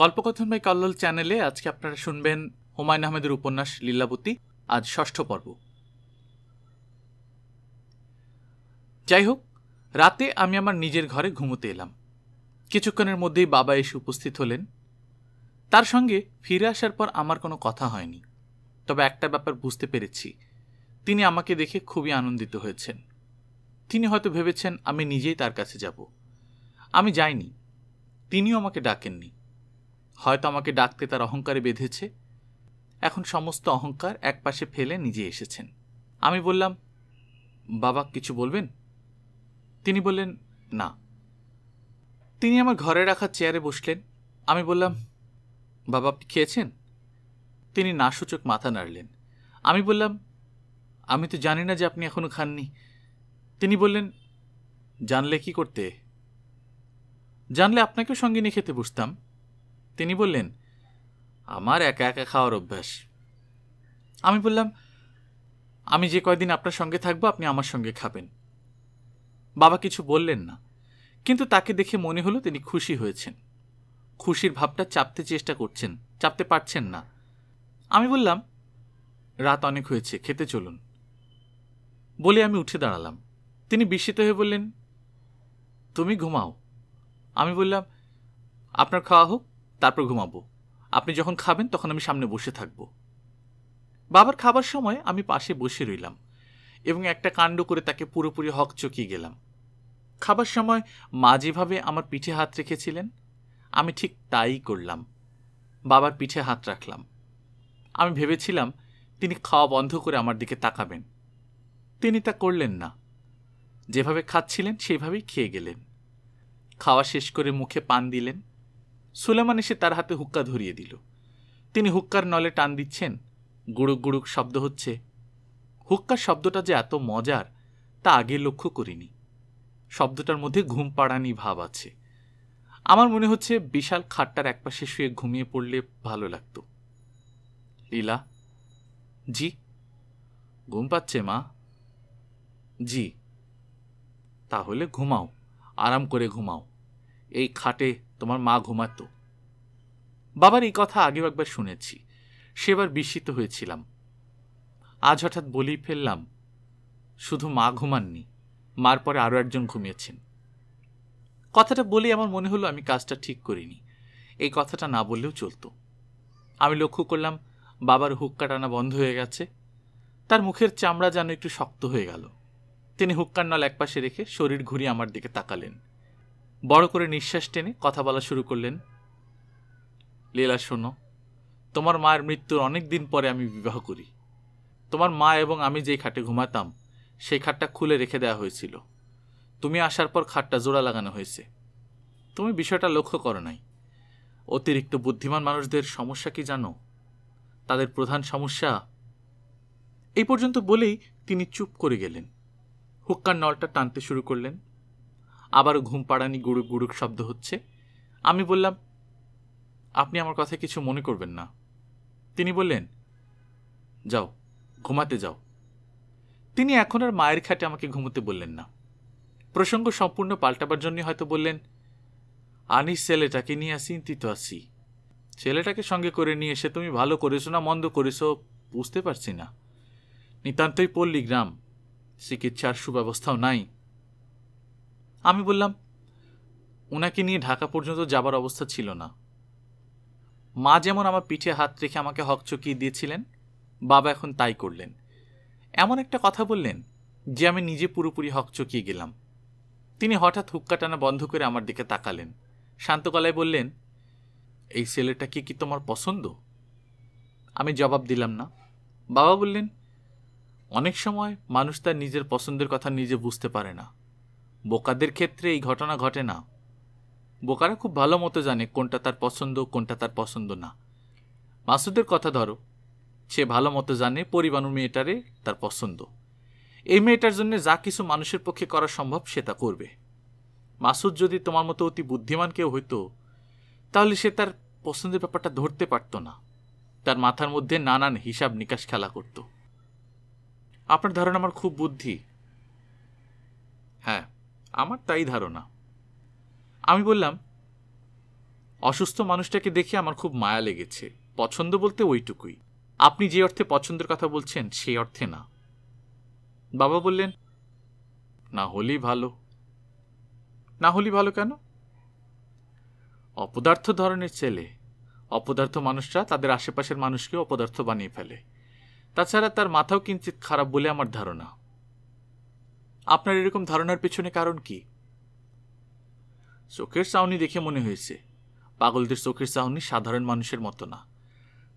গল্পকথন by Kallol চ্যানেলে আজকে আপনারা শুনবেন হুমায়ুন আহমেদের উপন্যাস লীলাবতী আজ ষষ্ঠ পর্ব যাই হোক রাতে আমি আমার নিজের ঘরে ঘুমোতে এলাম কিছুক্ষণের মধ্যেই বাবা এসে উপস্থিত হলেন তার সঙ্গে ফিরে আসার পর আমার কোনো কথা হয়নি তবে একটা ব্যাপার বুঝতে পেরেছি তিনি আমাকে দেখে খুবই আনন্দিত হয়েছেন তিনি হয়তো ভেবেছেন আমি নিজেই তার কাছে যাব আমি যাইনি তিনিও আমাকে ডাকেননি হয়তো আমাকে ডাকতে তার অহংকারে বেঁধেছে এখন সমস্ত অহংকার এক পাশে ফেলে নিজে এসেছেন আমি বললাম বাবা কিছু বলবেন তিনি বললেন না তিনি আমার ঘরে রাখা চেয়ারে বসলেন আমি বললাম বাবা আপনি খেয়েছেন তিনি নাসূচক মাথা নাড়লেন আমি বললাম আমি তো জানি না যে আপনি এখনও খাননি তিনি বললেন জানলে কি করতে জানলে আপনাকেও সঙ্গে নিয়ে খেতে বসতাম তিনি বললেন আমার একা একা খাওয়ার অভ্যাস আমি বললাম আমি যে কয়দিন আপনার সঙ্গে থাকবো আপনি আমার সঙ্গে খাবেন বাবা কিছু বললেন না কিন্তু তাকে দেখে মনে হলো তিনি খুশি হয়েছেন খুশির ভাবটা চাপতে চেষ্টা করছেন চাপতে পারছেন না আমি বললাম রাত অনেক হয়েছে খেতে চলুন বলে আমি উঠে দাঁড়ালাম তিনি বিস্মিত হয়ে বললেন তুমি ঘুমাও আমি বললাম আপনার খাওয়া হোক তারপর ঘুমাবো আপনি যখন খাবেন তখন আমি সামনে বসে থাকব বাবার খাবার সময় আমি পাশে বসে রইলাম এবং একটা কাণ্ড করে তাকে পুরোপুরি হক চকিয়ে গেলাম খাবার সময় মা যেভাবে আমার পিঠে হাত রেখেছিলেন আমি ঠিক তাই করলাম বাবার পিঠে হাত রাখলাম আমি ভেবেছিলাম তিনি খাওয়া বন্ধ করে আমার দিকে তাকাবেন তিনি তা করলেন না যেভাবে খাচ্ছিলেন সেভাবেই খেয়ে গেলেন খাওয়া শেষ করে মুখে পান দিলেন সুলেমান এসে তার হাতে হুক্কা ধরিয়ে দিল তিনি হুক্কার নলে টান দিচ্ছেন গুড়ুক গুড়ুক শব্দ হচ্ছে হুক্কার শব্দটা যে এত মজার তা আগে লক্ষ্য করিনি শব্দটার মধ্যে ঘুম পাড়ানি ভাব আছে আমার মনে হচ্ছে বিশাল খাটটার একপাশে শুয়ে ঘুমিয়ে পড়লে ভালো লাগত লীলা জি ঘুম পাচ্ছে মা জি তাহলে ঘুমাও আরাম করে ঘুমাও এই খাটে তোমার মা ঘুমাতো বাবার এই কথা আগেও একবার শুনেছি সেবার বিস্মিত হয়েছিলাম আজ হঠাৎ বলেই ফেললাম শুধু মা ঘুমাননি মার পরে আরও একজন ঘুমিয়েছেন কথাটা বলেই আমার মনে হলো আমি কাজটা ঠিক করিনি এই কথাটা না বললেও চলতো আমি লক্ষ্য করলাম বাবার হুক্কা টানা বন্ধ হয়ে গেছে তার মুখের চামড়া যেন একটু শক্ত হয়ে গেল তিনি হুক্কার নল একপাশে রেখে শরীর ঘুরিয়ে আমার দিকে তাকালেন বড় করে নিঃশ্বাস টেনে কথা বলা শুরু করলেন লীলা শোনো তোমার মায়ের মৃত্যুর অনেক দিন পরে আমি বিবাহ করি তোমার মা এবং আমি যেই খাটে ঘুমাতাম সেই খাটটা খুলে রেখে দেওয়া হয়েছিল তুমি আসার পর খাটটা জোড়া লাগানো হয়েছে তুমি বিষয়টা লক্ষ্য করো নাই অতিরিক্ত বুদ্ধিমান মানুষদের সমস্যা কি জানো তাদের প্রধান সমস্যা এই পর্যন্ত বলেই তিনি চুপ করে গেলেন হুক্কার নলটা টানতে শুরু করলেন আবারও ঘুম পাড়ানি গুড়ুক গুড়ুক শব্দ হচ্ছে আমি বললাম আপনি আমার কথা কিছু মনে করবেন না তিনি বললেন যাও ঘুমাতে যাও তিনি এখন আর মায়ের খাটে আমাকে ঘুমোতে বললেন না প্রসঙ্গ সম্পূর্ণ পাল্টাবার জন্য হয়তো বললেন আনিস ছেলেটাকে নিয়ে চিন্তিত আছি ছেলেটাকে সঙ্গে করে নিয়ে এসে তুমি ভালো করেছো না মন্দ করেছো বুঝতে পারছি না নিতান্তই পল্লী গ্রাম চিকিৎসার সুব্যবস্থাও নাই আমি বললাম ওনাকে নিয়ে ঢাকা পর্যন্ত যাবার অবস্থা ছিল না মা যেমন আমার পিঠে হাত রেখে আমাকে হকচকিয়ে দিয়েছিলেন বাবা এখন তাই করলেন এমন একটা কথা বললেন যে আমি নিজে পুরোপুরি হকচকিয়ে গেলাম তিনি হঠাৎ হুক্কা টানা বন্ধ করে আমার দিকে তাকালেন শান্ত গলায় বললেন এই ছেলেটা কি কি তোমার পছন্দ আমি জবাব দিলাম না বাবা বললেন অনেক সময় মানুষ তার নিজের পছন্দের কথা নিজে বুঝতে পারে না বোকাদের ক্ষেত্রে এই ঘটনা ঘটে না বোকারা খুব ভালো মতো জানে কোনটা তার পছন্দ কোনটা তার পছন্দ না মাসুদের কথা ধরো সে ভালো মতো জানে পরিবাণু মেয়েটারে তার পছন্দ এই মেয়েটার জন্য যা কিছু মানুষের পক্ষে করা সম্ভব সে তা করবে মাসুদ যদি তোমার মতো অতি বুদ্ধিমান কেউ হইতো তাহলে সে তার পছন্দের ব্যাপারটা ধরতে পারত না তার মাথার মধ্যে নানান হিসাব নিকাশ খেলা করত আপনার ধারণা আমার খুব বুদ্ধি হ্যাঁ আমার তাই ধারণা আমি বললাম অসুস্থ মানুষটাকে দেখে আমার খুব মায়া লেগেছে পছন্দ বলতে ওইটুকুই আপনি যে অর্থে পছন্দের কথা বলছেন সেই অর্থে না বাবা বললেন না হলেই ভালো না হলেই ভালো কেন অপদার্থ ধরনের ছেলে অপদার্থ মানুষরা তাদের আশেপাশের মানুষকেও অপদার্থ বানিয়ে ফেলে তাছাড়া তার মাথাও কিঞ্চিত খারাপ বলে আমার ধারণা আপনার এরকম ধারণার পেছনে কারণ কি চোখের চাউনি দেখে মনে হয়েছে পাগলদের চোখের চাউনি সাধারণ মানুষের মতো না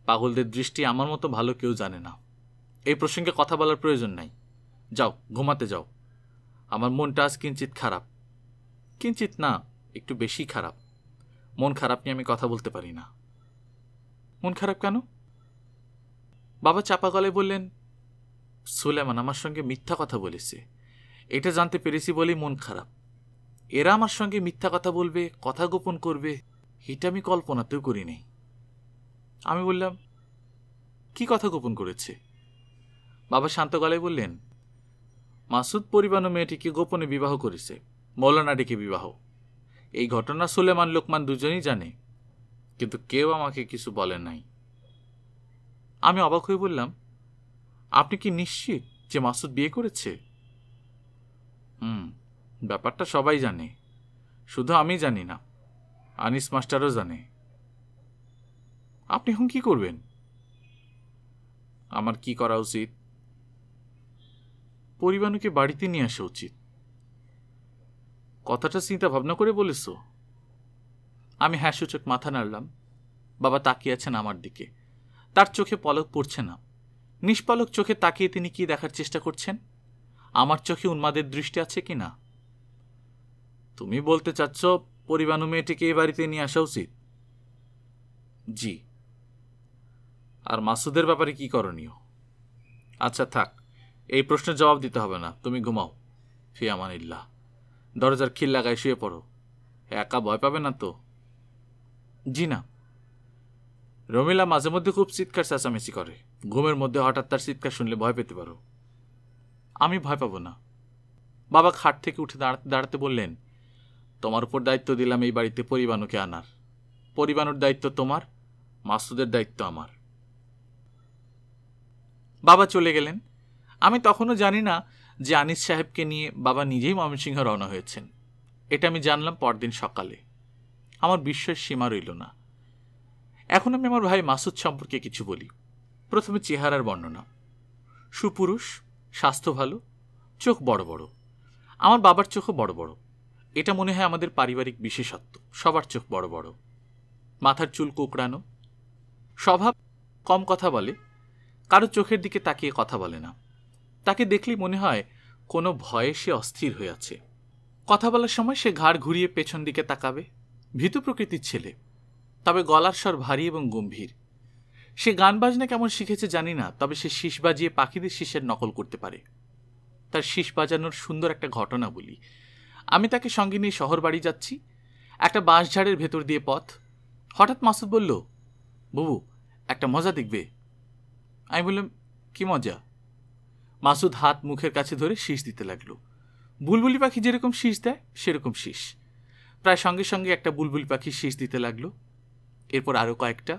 পাগলদের দৃষ্টি আমার মতো ভালো কেউ জানে না এই প্রসঙ্গে কথা বলার প্রয়োজন নাই যাও ঘুমাতে যাও আমার মনটা আজ কিঞ্চিত খারাপ কিঞ্চিত না একটু বেশি খারাপ মন খারাপ নিয়ে আমি কথা বলতে পারি না মন খারাপ কেন বাবা চাপা গলায় বললেন সুলেমান আমার সঙ্গে মিথ্যা কথা বলেছে এটা জানতে পেরেছি বলেই মন খারাপ এরা আমার সঙ্গে মিথ্যা কথা বলবে কথা গোপন করবে এটা আমি কল্পনাতেও করিনি আমি বললাম কি কথা গোপন করেছে বাবা শান্ত গলায় বললেন মাসুদ পরিবার মেয়েটিকে গোপনে বিবাহ করেছে মৌলানা ডেকে বিবাহ এই ঘটনা সুলেমান লোকমান দুজনেই জানে কিন্তু কেউ আমাকে কিছু বলে নাই আমি অবাক হয়ে বললাম আপনি কি নিশ্চিত যে মাসুদ বিয়ে করেছে হুম ব্যাপারটা সবাই জানে শুধু আমি জানি না আনিস মাস্টারও জানে আপনি এখন কী করবেন আমার কি করা উচিত পরিবাণুকে বাড়িতে নিয়ে আসা উচিত কথাটা চিন্তা ভাবনা করে বলেছ আমি হ্যাঁ সূচক মাথা নাড়লাম বাবা তাকিয়ে আছেন আমার দিকে তার চোখে পলক পড়ছে না নিষ্পলক চোখে তাকিয়ে তিনি কি দেখার চেষ্টা করছেন আমার চোখে উন্মাদের দৃষ্টি আছে কি না তুমি বলতে চাচ্ছ পরিবাণু মেয়েটিকে এই বাড়িতে নিয়ে আসা উচিত জি আর মাসুদের ব্যাপারে কি করণীয় আচ্ছা থাক এই প্রশ্নের জবাব দিতে হবে না তুমি ঘুমাও ফিয়ামানিল্লা দরজার খিল লাগায় শুয়ে পড়ো একা ভয় পাবে না তো জি না রমিলা মাঝে মধ্যে খুব চিৎকার চেঁচামেচি করে ঘুমের মধ্যে হঠাৎ তার চিৎকার শুনলে ভয় পেতে পারো আমি ভয় পাবো না বাবা খাট থেকে উঠে দাঁড়াতে দাঁড়াতে বললেন তোমার উপর দায়িত্ব দিলাম এই বাড়িতে পরিবাণুকে আনার পরিবাণুর দায়িত্ব তোমার মাসুদের দায়িত্ব আমার বাবা চলে গেলেন আমি তখনও জানি না যে আনিস সাহেবকে নিয়ে বাবা নিজেই ময়মনসিংহ রওনা হয়েছেন এটা আমি জানলাম পরদিন সকালে আমার বিশ্বের সীমা রইল না এখন আমি আমার ভাই মাসুদ সম্পর্কে কিছু বলি প্রথমে চেহারার বর্ণনা সুপুরুষ স্বাস্থ্য ভালো চোখ বড় বড় আমার বাবার চোখও বড় বড় এটা মনে হয় আমাদের পারিবারিক বিশেষত্ব সবার চোখ বড় বড় মাথার চুল কোকড়ানো স্বভাব কম কথা বলে কারো চোখের দিকে তাকিয়ে কথা বলে না তাকে দেখলেই মনে হয় কোনো ভয়ে সে অস্থির হয়ে আছে কথা বলার সময় সে ঘাড় ঘুরিয়ে পেছন দিকে তাকাবে ভীতু প্রকৃতির ছেলে তবে গলার স্বর ভারী এবং গম্ভীর সে গান বাজনা কেমন শিখেছে জানি না তবে সে শীষ বাজিয়ে পাখিদের শীষের নকল করতে পারে তার শীষ বাজানোর সুন্দর একটা ঘটনা বলি আমি তাকে সঙ্গে নিয়ে শহর বাড়ি যাচ্ছি একটা বাঁশঝাড়ের ভেতর দিয়ে পথ হঠাৎ মাসুদ বলল বুবু একটা মজা দেখবে আমি বললাম কি মজা মাসুদ হাত মুখের কাছে ধরে শীষ দিতে লাগলো বুলবুলি পাখি যেরকম শীষ দেয় সেরকম শীষ প্রায় সঙ্গে সঙ্গে একটা বুলবুলি পাখি শীষ দিতে লাগলো এরপর আরও কয়েকটা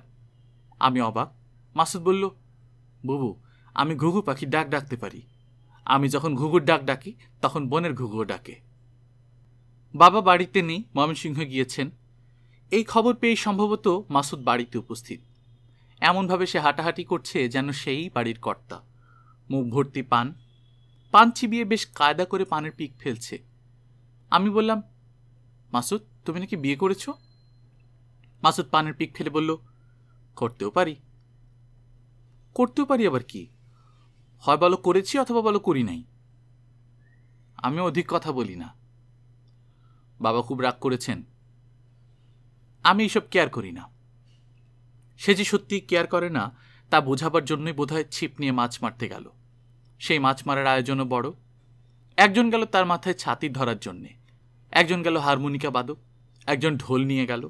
আমি অবাক মাসুদ বলল বুবু আমি ঘুঘু পাখি ডাক ডাকতে পারি আমি যখন ঘুঘুর ডাক ডাকি তখন বনের ঘুঘুও ডাকে বাবা বাড়িতে নেই ময়মনসিংহ গিয়েছেন এই খবর পেয়ে সম্ভবত মাসুদ বাড়িতে উপস্থিত এমনভাবে সে হাঁটাহাঁটি করছে যেন সেই বাড়ির কর্তা মুখ ভর্তি পান পান চিবিয়ে বেশ কায়দা করে পানের পিক ফেলছে আমি বললাম মাসুদ তুমি নাকি বিয়ে করেছ মাসুদ পানের পিক ফেলে বলল করতেও পারি করতেও পারি আবার কি হয় বলো করেছি অথবা বলো করি নাই আমি অধিক কথা বলি না বাবা খুব রাগ করেছেন আমি এসব কেয়ার করি না সে যে সত্যি কেয়ার করে না তা বোঝাবার জন্যই বোধহয় ছিপ নিয়ে মাছ মারতে গেল সেই মাছ মারার আয়োজনও বড় একজন গেল তার মাথায় ছাতি ধরার জন্যে একজন গেল হারমোনিকা বাদক একজন ঢোল নিয়ে গেল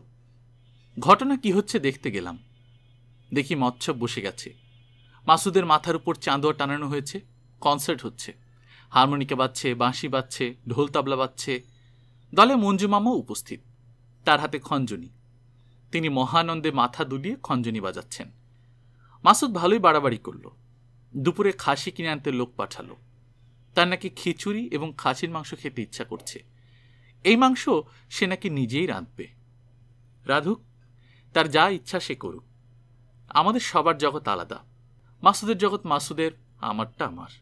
ঘটনা কি হচ্ছে দেখতে গেলাম দেখি মচ্ছব বসে গেছে মাসুদের মাথার উপর চাঁদোয়া টানানো হয়েছে কনসার্ট হচ্ছে হারমোনিকা বাজছে বাঁশি বাজছে ঢোল তাবলা বাজছে দলে মঞ্জু মামাও উপস্থিত তার হাতে খঞ্জনি তিনি মহানন্দে মাথা দুলিয়ে খঞ্জনি বাজাচ্ছেন মাসুদ ভালোই বাড়াবাড়ি করল দুপুরে খাসি কিনে আনতে লোক পাঠালো তার নাকি খিচুড়ি এবং খাসির মাংস খেতে ইচ্ছা করছে এই মাংস সে নাকি নিজেই রাঁধবে রাধুক তার যা ইচ্ছা সে করুক আমাদের সবার জগৎ আলাদা মাসুদের জগৎ মাসুদের আমারটা আমার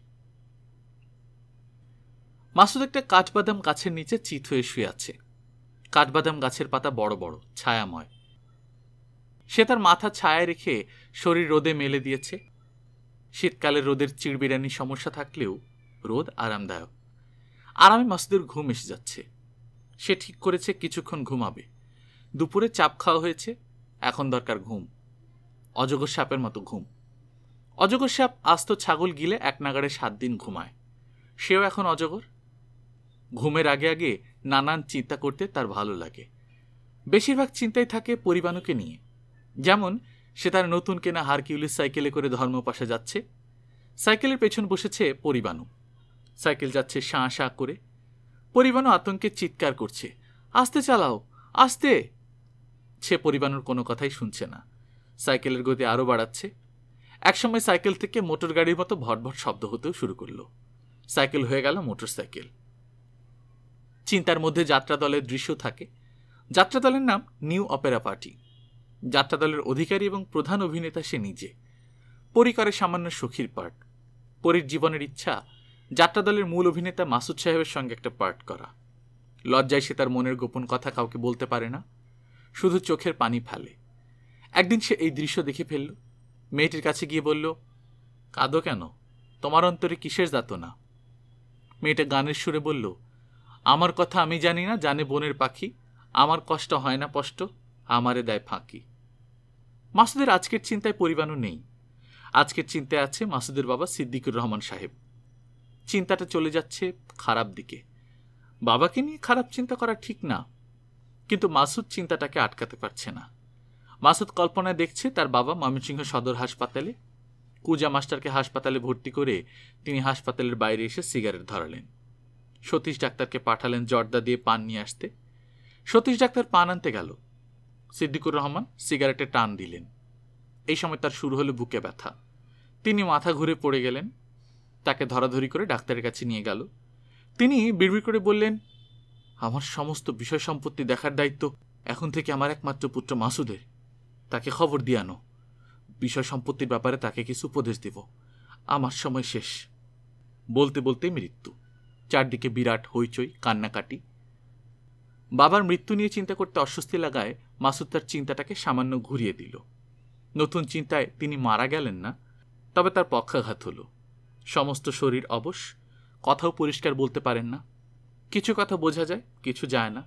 মাসুদ একটা কাঠবাদাম গাছের নিচে চিত হয়ে শুয়ে আছে কাঠবাদাম গাছের পাতা বড় বড় ছায়াময় সে তার মাথা ছায়ায় রেখে শরীর রোদে মেলে দিয়েছে শীতকালে রোদের চিড়বিড়ানি সমস্যা থাকলেও রোদ আরামদায়ক আরামে মাসুদের ঘুম এসে যাচ্ছে সে ঠিক করেছে কিছুক্ষণ ঘুমাবে দুপুরে চাপ খাওয়া হয়েছে এখন দরকার ঘুম অজগর সাপের মতো ঘুম অজগর সাপ আস্ত ছাগল গিলে এক নাগাড়ে সাত দিন ঘুমায় সেও এখন অজগর ঘুমের আগে আগে নানান চিন্তা করতে তার ভালো লাগে বেশিরভাগ চিন্তাই থাকে পরিবাণুকে নিয়ে যেমন সে তার নতুন কেনা হারকিউলিস সাইকেলে করে ধর্মপাশা যাচ্ছে সাইকেলের পেছন বসেছে পরিবাণু সাইকেল যাচ্ছে শাঁ শাঁ করে পরিবাণু আতঙ্কে চিৎকার করছে আস্তে চালাও আস্তে সে পরিবাণুর কোনো কথাই শুনছে না সাইকেলের গতি আরও বাড়াচ্ছে একসময় সাইকেল থেকে মোটর গাড়ির মতো ভটভট শব্দ হতেও শুরু করলো সাইকেল হয়ে গেল মোটর সাইকেল চিন্তার মধ্যে যাত্রা দলের দৃশ্য থাকে যাত্রা দলের নাম নিউ অপেরা পার্টি যাত্রা দলের অধিকারী এবং প্রধান অভিনেতা সে নিজে পরিকরে সামান্য সখীর পার্ট পরীর জীবনের ইচ্ছা যাত্রা দলের মূল অভিনেতা মাসুদ সাহেবের সঙ্গে একটা পার্ট করা লজ্জায় সে তার মনের গোপন কথা কাউকে বলতে পারে না শুধু চোখের পানি ফেলে একদিন সে এই দৃশ্য দেখে ফেলল মেয়েটির কাছে গিয়ে বলল কাঁদো কেন তোমার অন্তরে কিসের যাতনা মেয়েটা গানের সুরে বলল আমার কথা আমি জানি না জানে বনের পাখি আমার কষ্ট হয় না কষ্ট আমারে দেয় ফাঁকি মাসুদের আজকের চিন্তায় পরিবাণু নেই আজকের চিন্তায় আছে মাসুদের বাবা সিদ্দিকুর রহমান সাহেব চিন্তাটা চলে যাচ্ছে খারাপ দিকে বাবাকে নিয়ে খারাপ চিন্তা করা ঠিক না কিন্তু মাসুদ চিন্তাটাকে আটকাতে পারছে না মাসুদ কল্পনায় দেখছে তার বাবা ময়মনসিংহ সদর হাসপাতালে কুজা মাস্টারকে হাসপাতালে ভর্তি করে তিনি হাসপাতালের বাইরে এসে সিগারেট ধরালেন সতীশ ডাক্তারকে পাঠালেন জর্দা দিয়ে পান নিয়ে আসতে সতীশ ডাক্তার পান আনতে গেল সিদ্দিকুর রহমান সিগারেটে টান দিলেন এই সময় তার শুরু হলো বুকে ব্যথা তিনি মাথা ঘুরে পড়ে গেলেন তাকে ধরাধরি করে ডাক্তারের কাছে নিয়ে গেল তিনি বিড়বিড় করে বললেন আমার সমস্ত বিষয় সম্পত্তি দেখার দায়িত্ব এখন থেকে আমার একমাত্র পুত্র মাসুদের তাকে খবর দিয়ে আনো বিষয় সম্পত্তির ব্যাপারে তাকে কিছু উপদেশ দেব আমার সময় শেষ বলতে বলতে মৃত্যু চারদিকে বিরাট হইচই কান্নাকাটি বাবার মৃত্যু নিয়ে চিন্তা করতে অস্বস্তি লাগায় মাসুদ তার চিন্তাটাকে সামান্য ঘুরিয়ে দিল নতুন চিন্তায় তিনি মারা গেলেন না তবে তার পক্ষাঘাত হলো সমস্ত শরীর অবশ কথাও পরিষ্কার বলতে পারেন না কিছু কথা বোঝা যায় কিছু যায় না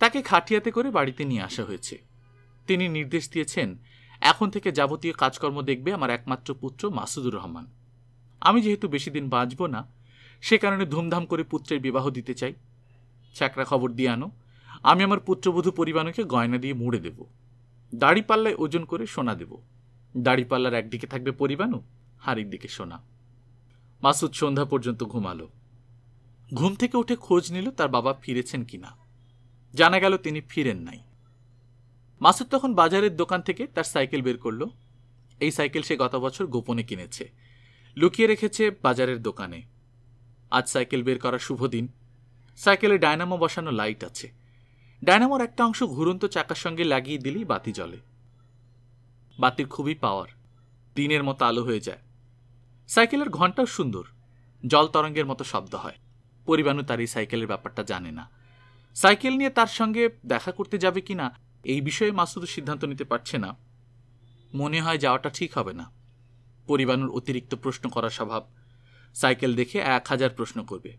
তাকে খাটিয়াতে করে বাড়িতে নিয়ে আসা হয়েছে তিনি নির্দেশ দিয়েছেন এখন থেকে যাবতীয় কাজকর্ম দেখবে আমার একমাত্র পুত্র মাসুদুর রহমান আমি যেহেতু বেশি দিন বাঁচব না সে কারণে ধুমধাম করে পুত্রের বিবাহ দিতে চাই ছ্যাকরা খবর দিয়ে আনো আমি আমার পুত্রবধূ পরিবারকে গয়না দিয়ে মুড়ে দেব দাড়িপাল্লায় ওজন করে সোনা দেব দাড়িপাল্লার একদিকে থাকবে পরিবাণু হাড়ির দিকে সোনা মাসুদ সন্ধ্যা পর্যন্ত ঘুমালো ঘুম থেকে উঠে খোঁজ নিল তার বাবা ফিরেছেন কিনা জানা গেল তিনি ফিরেন নাই মাসুদ তখন বাজারের দোকান থেকে তার সাইকেল বের করলো এই সাইকেল সে গত বছর গোপনে কিনেছে লুকিয়ে রেখেছে বাজারের দোকানে আজ সাইকেল বের করার শুভ দিন সাইকেলে ডায়নামো বসানো লাইট আছে ডায়নামোর একটা অংশ ঘুরন্ত চাকার সঙ্গে লাগিয়ে দিলেই বাতি জ্বলে বাতির খুবই পাওয়ার দিনের মতো আলো হয়ে যায় সাইকেলের ঘন্টাও সুন্দর জল তরঙ্গের মতো শব্দ হয় পরিবাণু তার এই সাইকেলের ব্যাপারটা জানে না সাইকেল নিয়ে তার সঙ্গে দেখা করতে যাবে কিনা এই বিষয়ে মাসুদ সিদ্ধান্ত নিতে পারছে না মনে হয় যাওয়াটা ঠিক হবে না পরিবানুর অতিরিক্ত প্রশ্ন করা স্বভাব সাইকেল দেখে এক হাজার প্রশ্ন করবে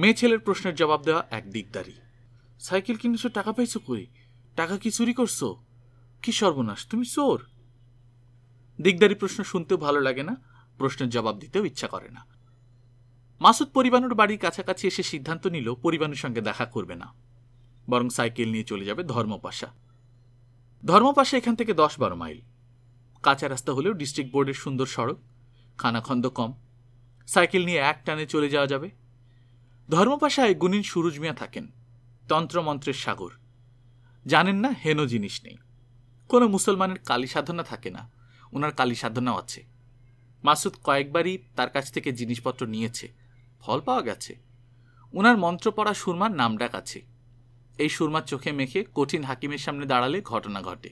মেয়ে ছেলের প্রশ্নের জবাব দেওয়া এক দিকদারি সাইকেল কিনেছো টাকা পাইছো কই টাকা কি চুরি করছো কি সর্বনাশ তুমি চোর দিকদারি প্রশ্ন শুনতেও ভালো লাগে না প্রশ্নের জবাব দিতেও ইচ্ছা করে না মাসুদ পরিবানুর বাড়ির কাছাকাছি এসে সিদ্ধান্ত নিল পরিবানুর সঙ্গে দেখা করবে না বরং সাইকেল নিয়ে চলে যাবে ধর্মপাশা ধর্মপাশে এখান থেকে দশ বারো মাইল কাঁচা রাস্তা হলেও ডিস্ট্রিক্ট বোর্ডের সুন্দর সড়ক খানাখন্দ কম সাইকেল নিয়ে এক টানে চলে যাওয়া যাবে ধর্মপাশায় গুনিন সুরুজ মিয়া থাকেন তন্ত্রমন্ত্রের সাগর জানেন না হেন জিনিস নেই কোনো মুসলমানের কালী সাধনা থাকে না ওনার কালী সাধনাও আছে মাসুদ কয়েকবারই তার কাছ থেকে জিনিসপত্র নিয়েছে ফল পাওয়া গেছে ওনার মন্ত্র পড়া সুরমার নামডাক আছে এই সুরমার চোখে মেখে কঠিন হাকিমের সামনে দাঁড়ালে ঘটনা ঘটে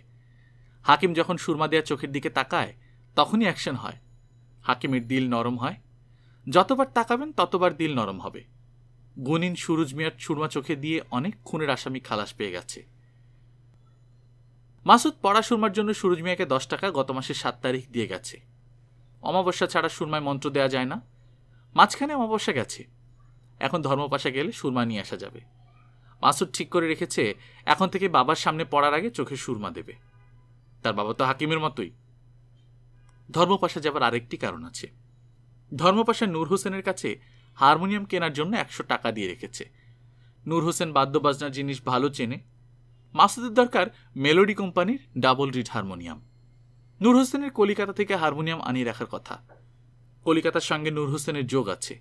হাকিম যখন সুরমা দেয়া চোখের দিকে তাকায় তখনই অ্যাকশন হয় হাকিমের দিল নরম হয় যতবার তাকাবেন ততবার দিল নরম হবে গুনিন সুরুজ মিয়ার সুরমা চোখে দিয়ে অনেক খুনের আসামি খালাস পেয়ে গেছে মাসুদ পড়া সুরমার জন্য সুরুজ মিয়াকে দশ টাকা গত মাসের সাত তারিখ দিয়ে গেছে অমাবস্যা ছাড়া সুরমায় মন্ত্র দেওয়া যায় না মাঝখানে অমাবস্যা গেছে এখন ধর্মপাশা গেলে সুরমা নিয়ে আসা যাবে মাসুদ ঠিক করে রেখেছে এখন থেকে বাবার সামনে পড়ার আগে চোখে সুরমা দেবে তার বাবা তো হাকিমের মতোই ধর্মপাশা যাবার আরেকটি কারণ আছে ধর্মপাশা নূর হোসেনের কাছে হারমোনিয়াম কেনার জন্য একশো টাকা দিয়ে রেখেছে নূর হোসেন বাজনার জিনিস ভালো চেনে মাসুদের দরকার মেলোডি কোম্পানির ডাবল রিড হারমোনিয়াম নূর হোসেনের কলিকাতা থেকে হারমোনিয়াম আনিয়ে রাখার কথা কলিকাতার সঙ্গে নূর হোসেনের যোগ আছে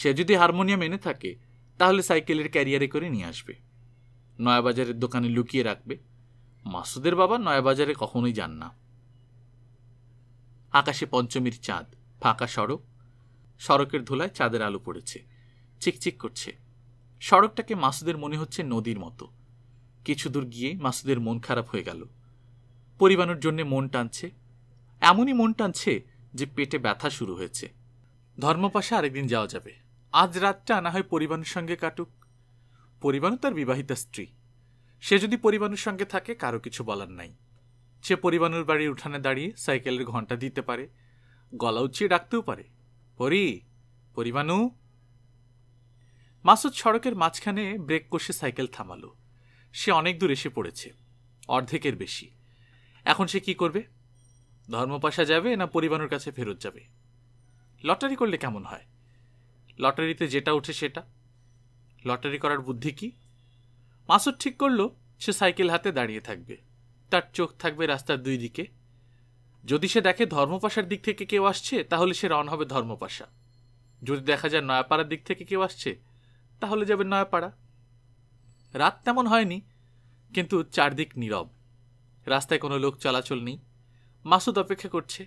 সে যদি হারমোনিয়াম এনে থাকে তাহলে সাইকেলের ক্যারিয়ারে করে নিয়ে আসবে নয়াবাজারের দোকানে লুকিয়ে রাখবে মাসুদের বাবা নয়াবাজারে কখনোই যান না আকাশে পঞ্চমীর চাঁদ ফাঁকা সড়ক সড়কের ধুলায় চাঁদের আলো পড়েছে চিকচিক করছে সড়কটাকে মাসুদের মনে হচ্ছে নদীর মতো কিছু দূর গিয়ে মাসুদের মন খারাপ হয়ে গেল পরিবানোর জন্যে মন টানছে এমনই মন টানছে যে পেটে ব্যথা শুরু হয়েছে ধর্মপাশে আরেকদিন যাওয়া যাবে আজ রাতটা আনা হয় পরিবাণুর সঙ্গে কাটুক পরিবাণু তার বিবাহিতা স্ত্রী সে যদি পরিবাণুর সঙ্গে থাকে কারো কিছু বলার নাই সে পরিবাণুর বাড়ির উঠানে দাঁড়িয়ে সাইকেলের ঘন্টা দিতে পারে গলা উচিয়ে ডাকতেও পারে পরি পরিবানু মাসুদ সড়কের মাঝখানে ব্রেক কষে সাইকেল থামালো সে অনেক দূর এসে পড়েছে অর্ধেকের বেশি এখন সে কি করবে ধর্মপাশা যাবে না পরিবাণুর কাছে ফেরত যাবে লটারি করলে কেমন হয় লটারিতে যেটা উঠে সেটা লটারি করার বুদ্ধি কি মাসুদ ঠিক করলো সে সাইকেল হাতে দাঁড়িয়ে থাকবে তার চোখ থাকবে রাস্তার দুই দিকে যদি সে দেখে ধর্মপাশার দিক থেকে কেউ আসছে তাহলে সে রান হবে ধর্মপাশা যদি দেখা যায় নয়াপাড়ার দিক থেকে কেউ আসছে তাহলে যাবে নয়াপাড়া রাত তেমন হয়নি কিন্তু চারদিক নীরব রাস্তায় কোনো লোক চলাচল নেই মাসুদ অপেক্ষা করছে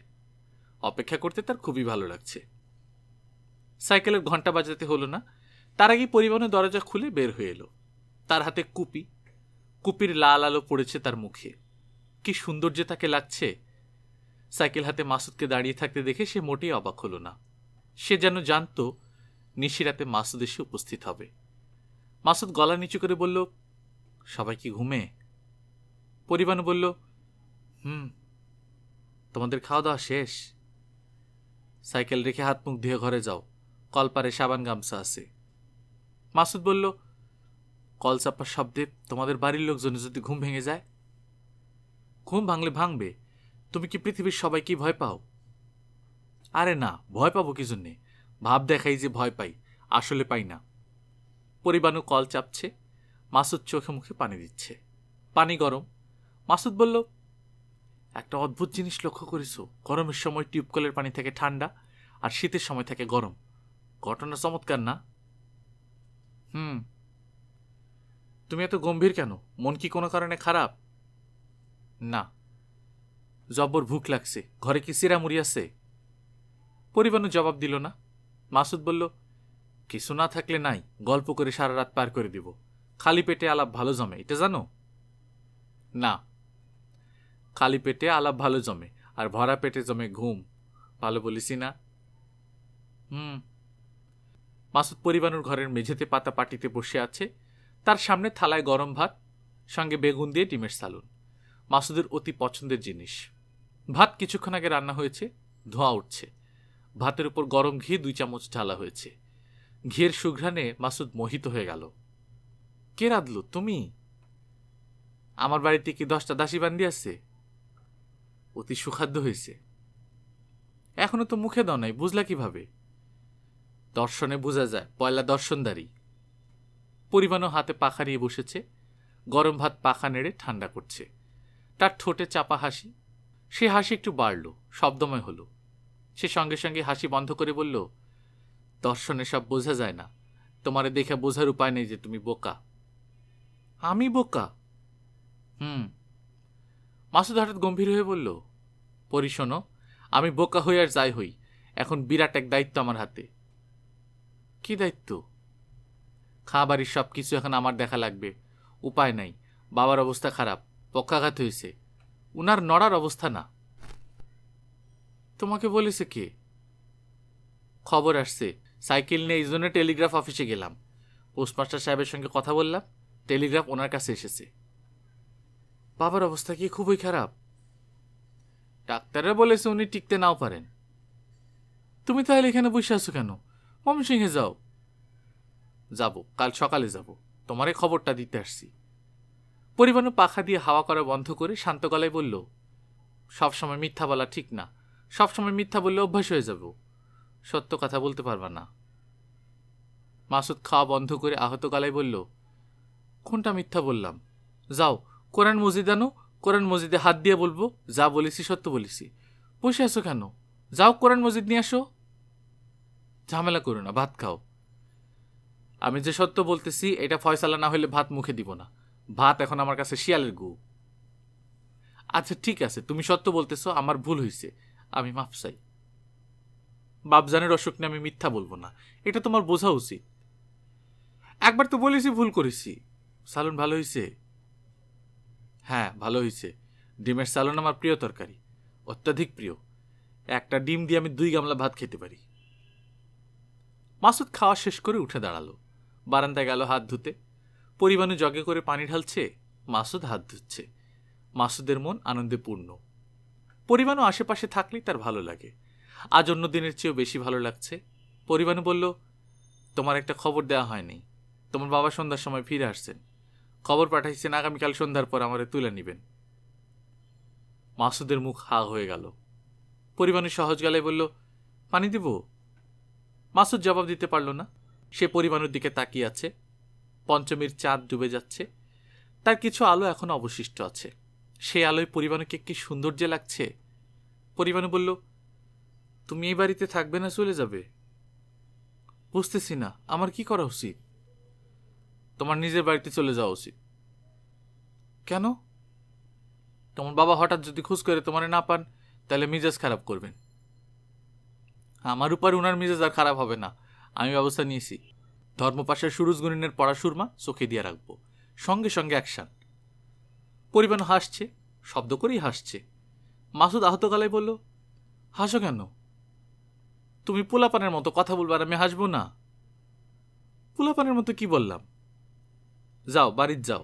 অপেক্ষা করতে তার খুবই ভালো লাগছে সাইকেলের ঘন্টা বাজাতে হলো না তার আগেই পরিবহনের দরজা খুলে বের হয়ে এলো তার হাতে কুপি কুপির লাল আলো পড়েছে তার মুখে কি সুন্দর যে তাকে লাগছে সাইকেল হাতে মাসুদকে দাঁড়িয়ে থাকতে দেখে সে মোটেই অবাক হলো না সে যেন জানত নিশিরাতে মাসুদ এসে উপস্থিত হবে মাসুদ গলা নিচু করে বলল সবাই কি ঘুমে পরিবানু বলল হুম তোমাদের খাওয়া দাওয়া শেষ সাইকেল রেখে হাত মুখ ধুয়ে ঘরে যাও কলপারে সাবান গামছা আছে মাসুদ বলল কল চাপার শব্দে তোমাদের বাড়ির লোকজনে যদি ঘুম ভেঙে যায় ঘুম ভাঙলে ভাঙবে তুমি কি পৃথিবীর সবাই কি ভয় পাও আরে না ভয় পাবো কি জন্যে ভাব দেখাই যে ভয় পাই আসলে পাই না পরিবাণু কল চাপছে মাসুদ চোখে মুখে পানি দিচ্ছে পানি গরম মাসুদ বলল একটা অদ্ভুত জিনিস লক্ষ্য করেছো গরমের সময় টিউবকলের পানি থাকে ঠান্ডা আর শীতের সময় থাকে গরম ঘটনা চমৎকার না হুম তুমি এত গম্ভীর কেন মন কি কোনো কারণে খারাপ না জব্বর ভুক লাগছে ঘরে কি সিরামুড়ি আছে পরিবানু জবাব দিল না মাসুদ বলল কিছু না থাকলে নাই গল্প করে সারা রাত পার করে দিব খালি পেটে আলাপ ভালো জমে এটা জানো না খালি পেটে আলাপ ভালো জমে আর ভরা পেটে জমে ঘুম ভালো বলিস না হুম মাসুদ পরিবানুর ঘরের মেঝেতে পাতা পাটিতে বসে আছে তার সামনে থালায় গরম ভাত সঙ্গে বেগুন দিয়ে ডিমের সালুন মাসুদের অতি পছন্দের জিনিস ভাত কিছুক্ষণ আগে রান্না হয়েছে ধোঁয়া উঠছে ভাতের উপর গরম ঘি দুই চামচ ঢালা হয়েছে ঘিয়ের সুঘ্রাণে মাসুদ মোহিত হয়ে গেল কে রাঁধল তুমি আমার বাড়িতে কি দশটা দাসী বান্দি আছে অতি সুখাদ্য হয়েছে এখনো তো মুখে দাও নাই বুঝলা কিভাবে দর্শনে বোঝা যায় পয়লা দর্শনদারি পরিমাণও হাতে পাখা নিয়ে বসেছে গরম ভাত পাখা নেড়ে ঠান্ডা করছে তার ঠোঁটে চাপা হাসি সে হাসি একটু বাড়ল শব্দময় হলো সে সঙ্গে সঙ্গে হাসি বন্ধ করে বলল দর্শনে সব বোঝা যায় না তোমারে দেখে বোঝার উপায় নেই যে তুমি বোকা আমি বোকা হুম মাসুদ হঠাৎ গম্ভীর হয়ে বলল পরি শোনো আমি বোকা হই আর যাই হই এখন বিরাট এক দায়িত্ব আমার হাতে কি দায়িত্ব খাবারের সব কিছু এখন আমার দেখা লাগবে উপায় নাই বাবার অবস্থা খারাপ পক্ষাঘাত হয়েছে উনার নড়ার অবস্থা না তোমাকে বলেছে কে খবর আসছে সাইকেল নিয়ে এই জন্য টেলিগ্রাফ অফিসে গেলাম পোস্টমাস্টার সাহেবের সঙ্গে কথা বললাম টেলিগ্রাফ ওনার কাছে এসেছে বাবার অবস্থা কি খুবই খারাপ ডাক্তাররা বলেছে উনি টিকতে নাও পারেন তুমি তাহলে এখানে বসে আছো কেন ময়মনসিংহে যাও যাব কাল সকালে যাব তোমার এই খবরটা দিতে আসছি পরিবানু পাখা দিয়ে হাওয়া করা বন্ধ করে শান্ত গলায় বলল সবসময় মিথ্যা বলা ঠিক না সবসময় মিথ্যা বললে অভ্যাস হয়ে যাব সত্য কথা বলতে পারবা না মাসুদ খাওয়া বন্ধ করে আহত গলায় বলল কোনটা মিথ্যা বললাম যাও কোরআন মসজিদ আনো কোরআন মসজিদে হাত দিয়ে বলবো যা বলেছি সত্য বলেছি বসে আসো কেন যাও কোরআন মসজিদ নিয়ে আসো ঝামেলা করো না ভাত খাও আমি যে সত্য বলতেছি এটা ফয়সালা না হলে ভাত মুখে দিব না ভাত এখন আমার কাছে শিয়ালের গু আচ্ছা ঠিক আছে তুমি সত্য বলতেছো আমার ভুল হয়েছে আমি মাফ চাই বাপজানের অসুখ নিয়ে আমি মিথ্যা বলবো না এটা তোমার বোঝা উচিত একবার তো বলেছি ভুল করেছি সালন ভালো হয়েছে হ্যাঁ ভালো হয়েছে ডিমের সালন আমার প্রিয় তরকারি অত্যাধিক প্রিয় একটা ডিম দিয়ে আমি দুই গামলা ভাত খেতে পারি মাসুদ খাওয়া শেষ করে উঠে দাঁড়ালো বারান্দায় গেল হাত ধুতে পরিবানু জগে করে পানি ঢালছে মাসুদ হাত ধুচ্ছে মাসুদের মন আনন্দে পূর্ণ পরিবাণু আশেপাশে থাকলেই তার ভালো লাগে আজ অন্য দিনের চেয়েও বেশি ভালো লাগছে পরিমাণু বলল তোমার একটা খবর দেওয়া হয়নি তোমার বাবা সন্ধ্যার সময় ফিরে আসছেন খবর পাঠাইছেন আগামীকাল সন্ধ্যার পর আমারে তুলে নেবেন মাসুদের মুখ হা হয়ে গেল পরিবানু সহজ গলায় বলল পানি দিব মাসুদ জবাব দিতে পারল না সে পরিমাণের দিকে তাকিয়ে আছে পঞ্চমীর চাঁদ ডুবে যাচ্ছে তার কিছু আলো এখন অবশিষ্ট আছে সেই আলোয় পরিমাণুকে কি সুন্দর যে লাগছে পরিমাণু বলল তুমি এই বাড়িতে থাকবে না চলে যাবে বুঝতেছি না আমার কি করা উচিত তোমার নিজের বাড়িতে চলে যাওয়া উচিত কেন তোমার বাবা হঠাৎ যদি খুশ করে তোমার না পান তাহলে মিজাজ খারাপ করবেন আমার উপর ওনার মেজাজ আর খারাপ হবে না আমি ব্যবস্থা নিয়েছি ধর্মপাশের সুরুজ গুনিনের পড়া সুরমা চোখে দিয়ে রাখবো সঙ্গে সঙ্গে অ্যাকশান পরিমাণ হাসছে শব্দ করেই হাসছে মাসুদ আহত গলায় বলল হাসো কেন তুমি পোলাপানের মতো কথা বলবার আমি হাসবো না পোলাপানের মতো কি বললাম যাও বাড়িতে যাও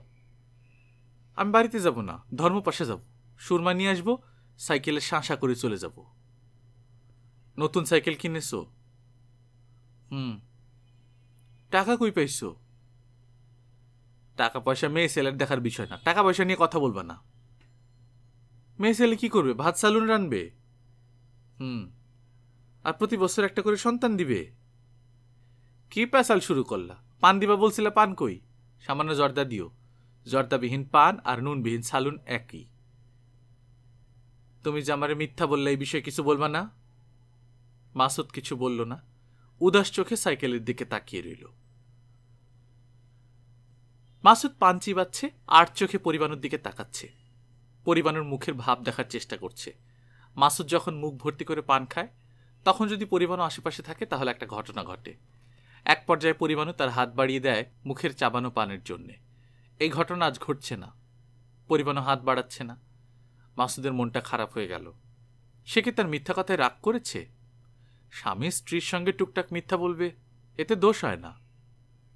আমি বাড়িতে যাব না ধর্মপাশে যাব সুরমা নিয়ে আসবো সাইকেলে শাঁসা করে চলে যাবো নতুন সাইকেল কিনেছো হুম টাকা কই পাইছো টাকা পয়সা মেয়ে সেলের দেখার বিষয় না টাকা পয়সা নিয়ে কথা বলবা না মেয়ে ছেলে কী করবে ভাত সালুন রানবে হুম আর প্রতি বছর একটা করে সন্তান দিবে কি প্যাসাল শুরু করলা পান দিবা বলছিলা পান কই সামান্য জর্দা দিও জর্দাবিহীন পান আর নুনবিহীন সালুন একই তুমি যে আমার মিথ্যা বললে এই বিষয়ে কিছু বলবা না মাসুদ কিছু বলল না উদাস চোখে সাইকেলের দিকে তাকিয়ে রইল মাসুদ পান চিবাচ্ছে আর চোখে পরিবাণুর দিকে তাকাচ্ছে পরিবাণুর মুখের ভাব দেখার চেষ্টা করছে মাসুদ যখন মুখ ভর্তি করে পান খায় তখন যদি পরিবাণু আশেপাশে থাকে তাহলে একটা ঘটনা ঘটে এক পর্যায়ে পরিমাণু তার হাত বাড়িয়ে দেয় মুখের চাবানো পানের জন্যে এই ঘটনা আজ ঘটছে না পরিমাণু হাত বাড়াচ্ছে না মাসুদের মনটা খারাপ হয়ে গেল সে কি তার মিথ্যা কথায় রাগ করেছে স্বামী স্ত্রীর সঙ্গে টুকটাক মিথ্যা বলবে এতে দোষ হয় না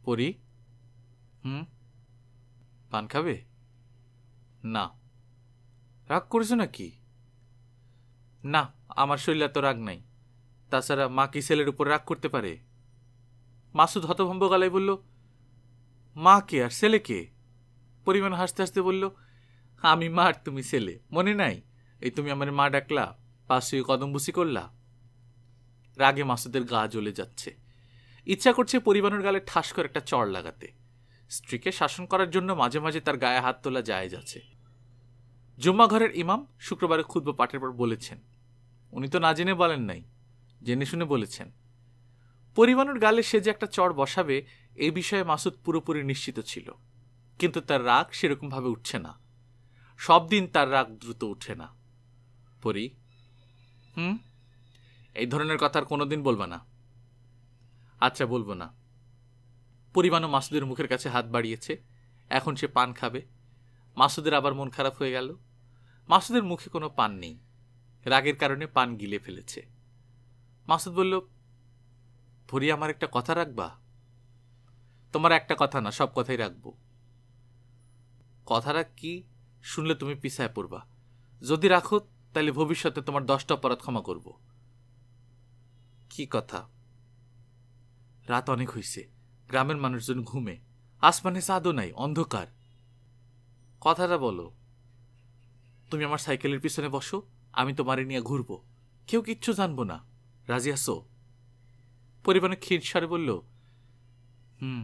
পরি হুম পান খাবে না রাগ করেছো নাকি না আমার শরীরে তো রাগ নাই তাছাড়া মা কি ছেলের উপর রাগ করতে পারে মাসুদ হতভম্ব গলায় বলল মা কে আর ছেলে কে পরিমাণ হাসতে হাসতে বলল আমি মার তুমি ছেলে মনে নাই এই তুমি আমার মা ডাকলা পাশে কদম বুসি করলা রাগে মাসুদের গা জ্বলে যাচ্ছে ইচ্ছা করছে পরিবানোর গালে ঠাস করে একটা চড় লাগাতে স্ত্রীকে শাসন করার জন্য মাঝে মাঝে তার গায়ে হাত তোলা যায় যাচ্ছে জুম্মা ঘরের ইমাম শুক্রবারে ক্ষুদ্র পাঠের পর বলেছেন উনি তো না জেনে বলেন নাই জেনে শুনে বলেছেন পরিবানোর গালে সে যে একটা চড় বসাবে এ বিষয়ে মাসুদ পুরোপুরি নিশ্চিত ছিল কিন্তু তার রাগ সেরকমভাবে উঠছে না সব দিন তার রাগ দ্রুত উঠে না পরি হুম এই ধরনের কথা আর কোনো দিন বলবা না আচ্ছা বলবো না পরিমাণও মাসুদের মুখের কাছে হাত বাড়িয়েছে এখন সে পান খাবে মাসুদের আবার মন খারাপ হয়ে গেল মাসুদের মুখে কোনো পান নেই রাগের কারণে পান গিলে ফেলেছে মাসুদ বলল ভরি আমার একটা কথা রাখবা তোমার একটা কথা না সব কথাই রাখবো কথাটা কি শুনলে তুমি পিছায় পড়বা যদি রাখো তাহলে ভবিষ্যতে তোমার দশটা অপরাধ ক্ষমা করবো কি কথা রাত অনেক হইছে গ্রামের মানুষজন ঘুমে আসমানে চাঁদও নাই অন্ধকার কথাটা বলো তুমি আমার সাইকেলের পিছনে বসো আমি তোমারে নিয়ে ঘুরব কেউ কিচ্ছু জানবো না রাজি আসো পরিমাণে ক্ষীরসারে বলল হুম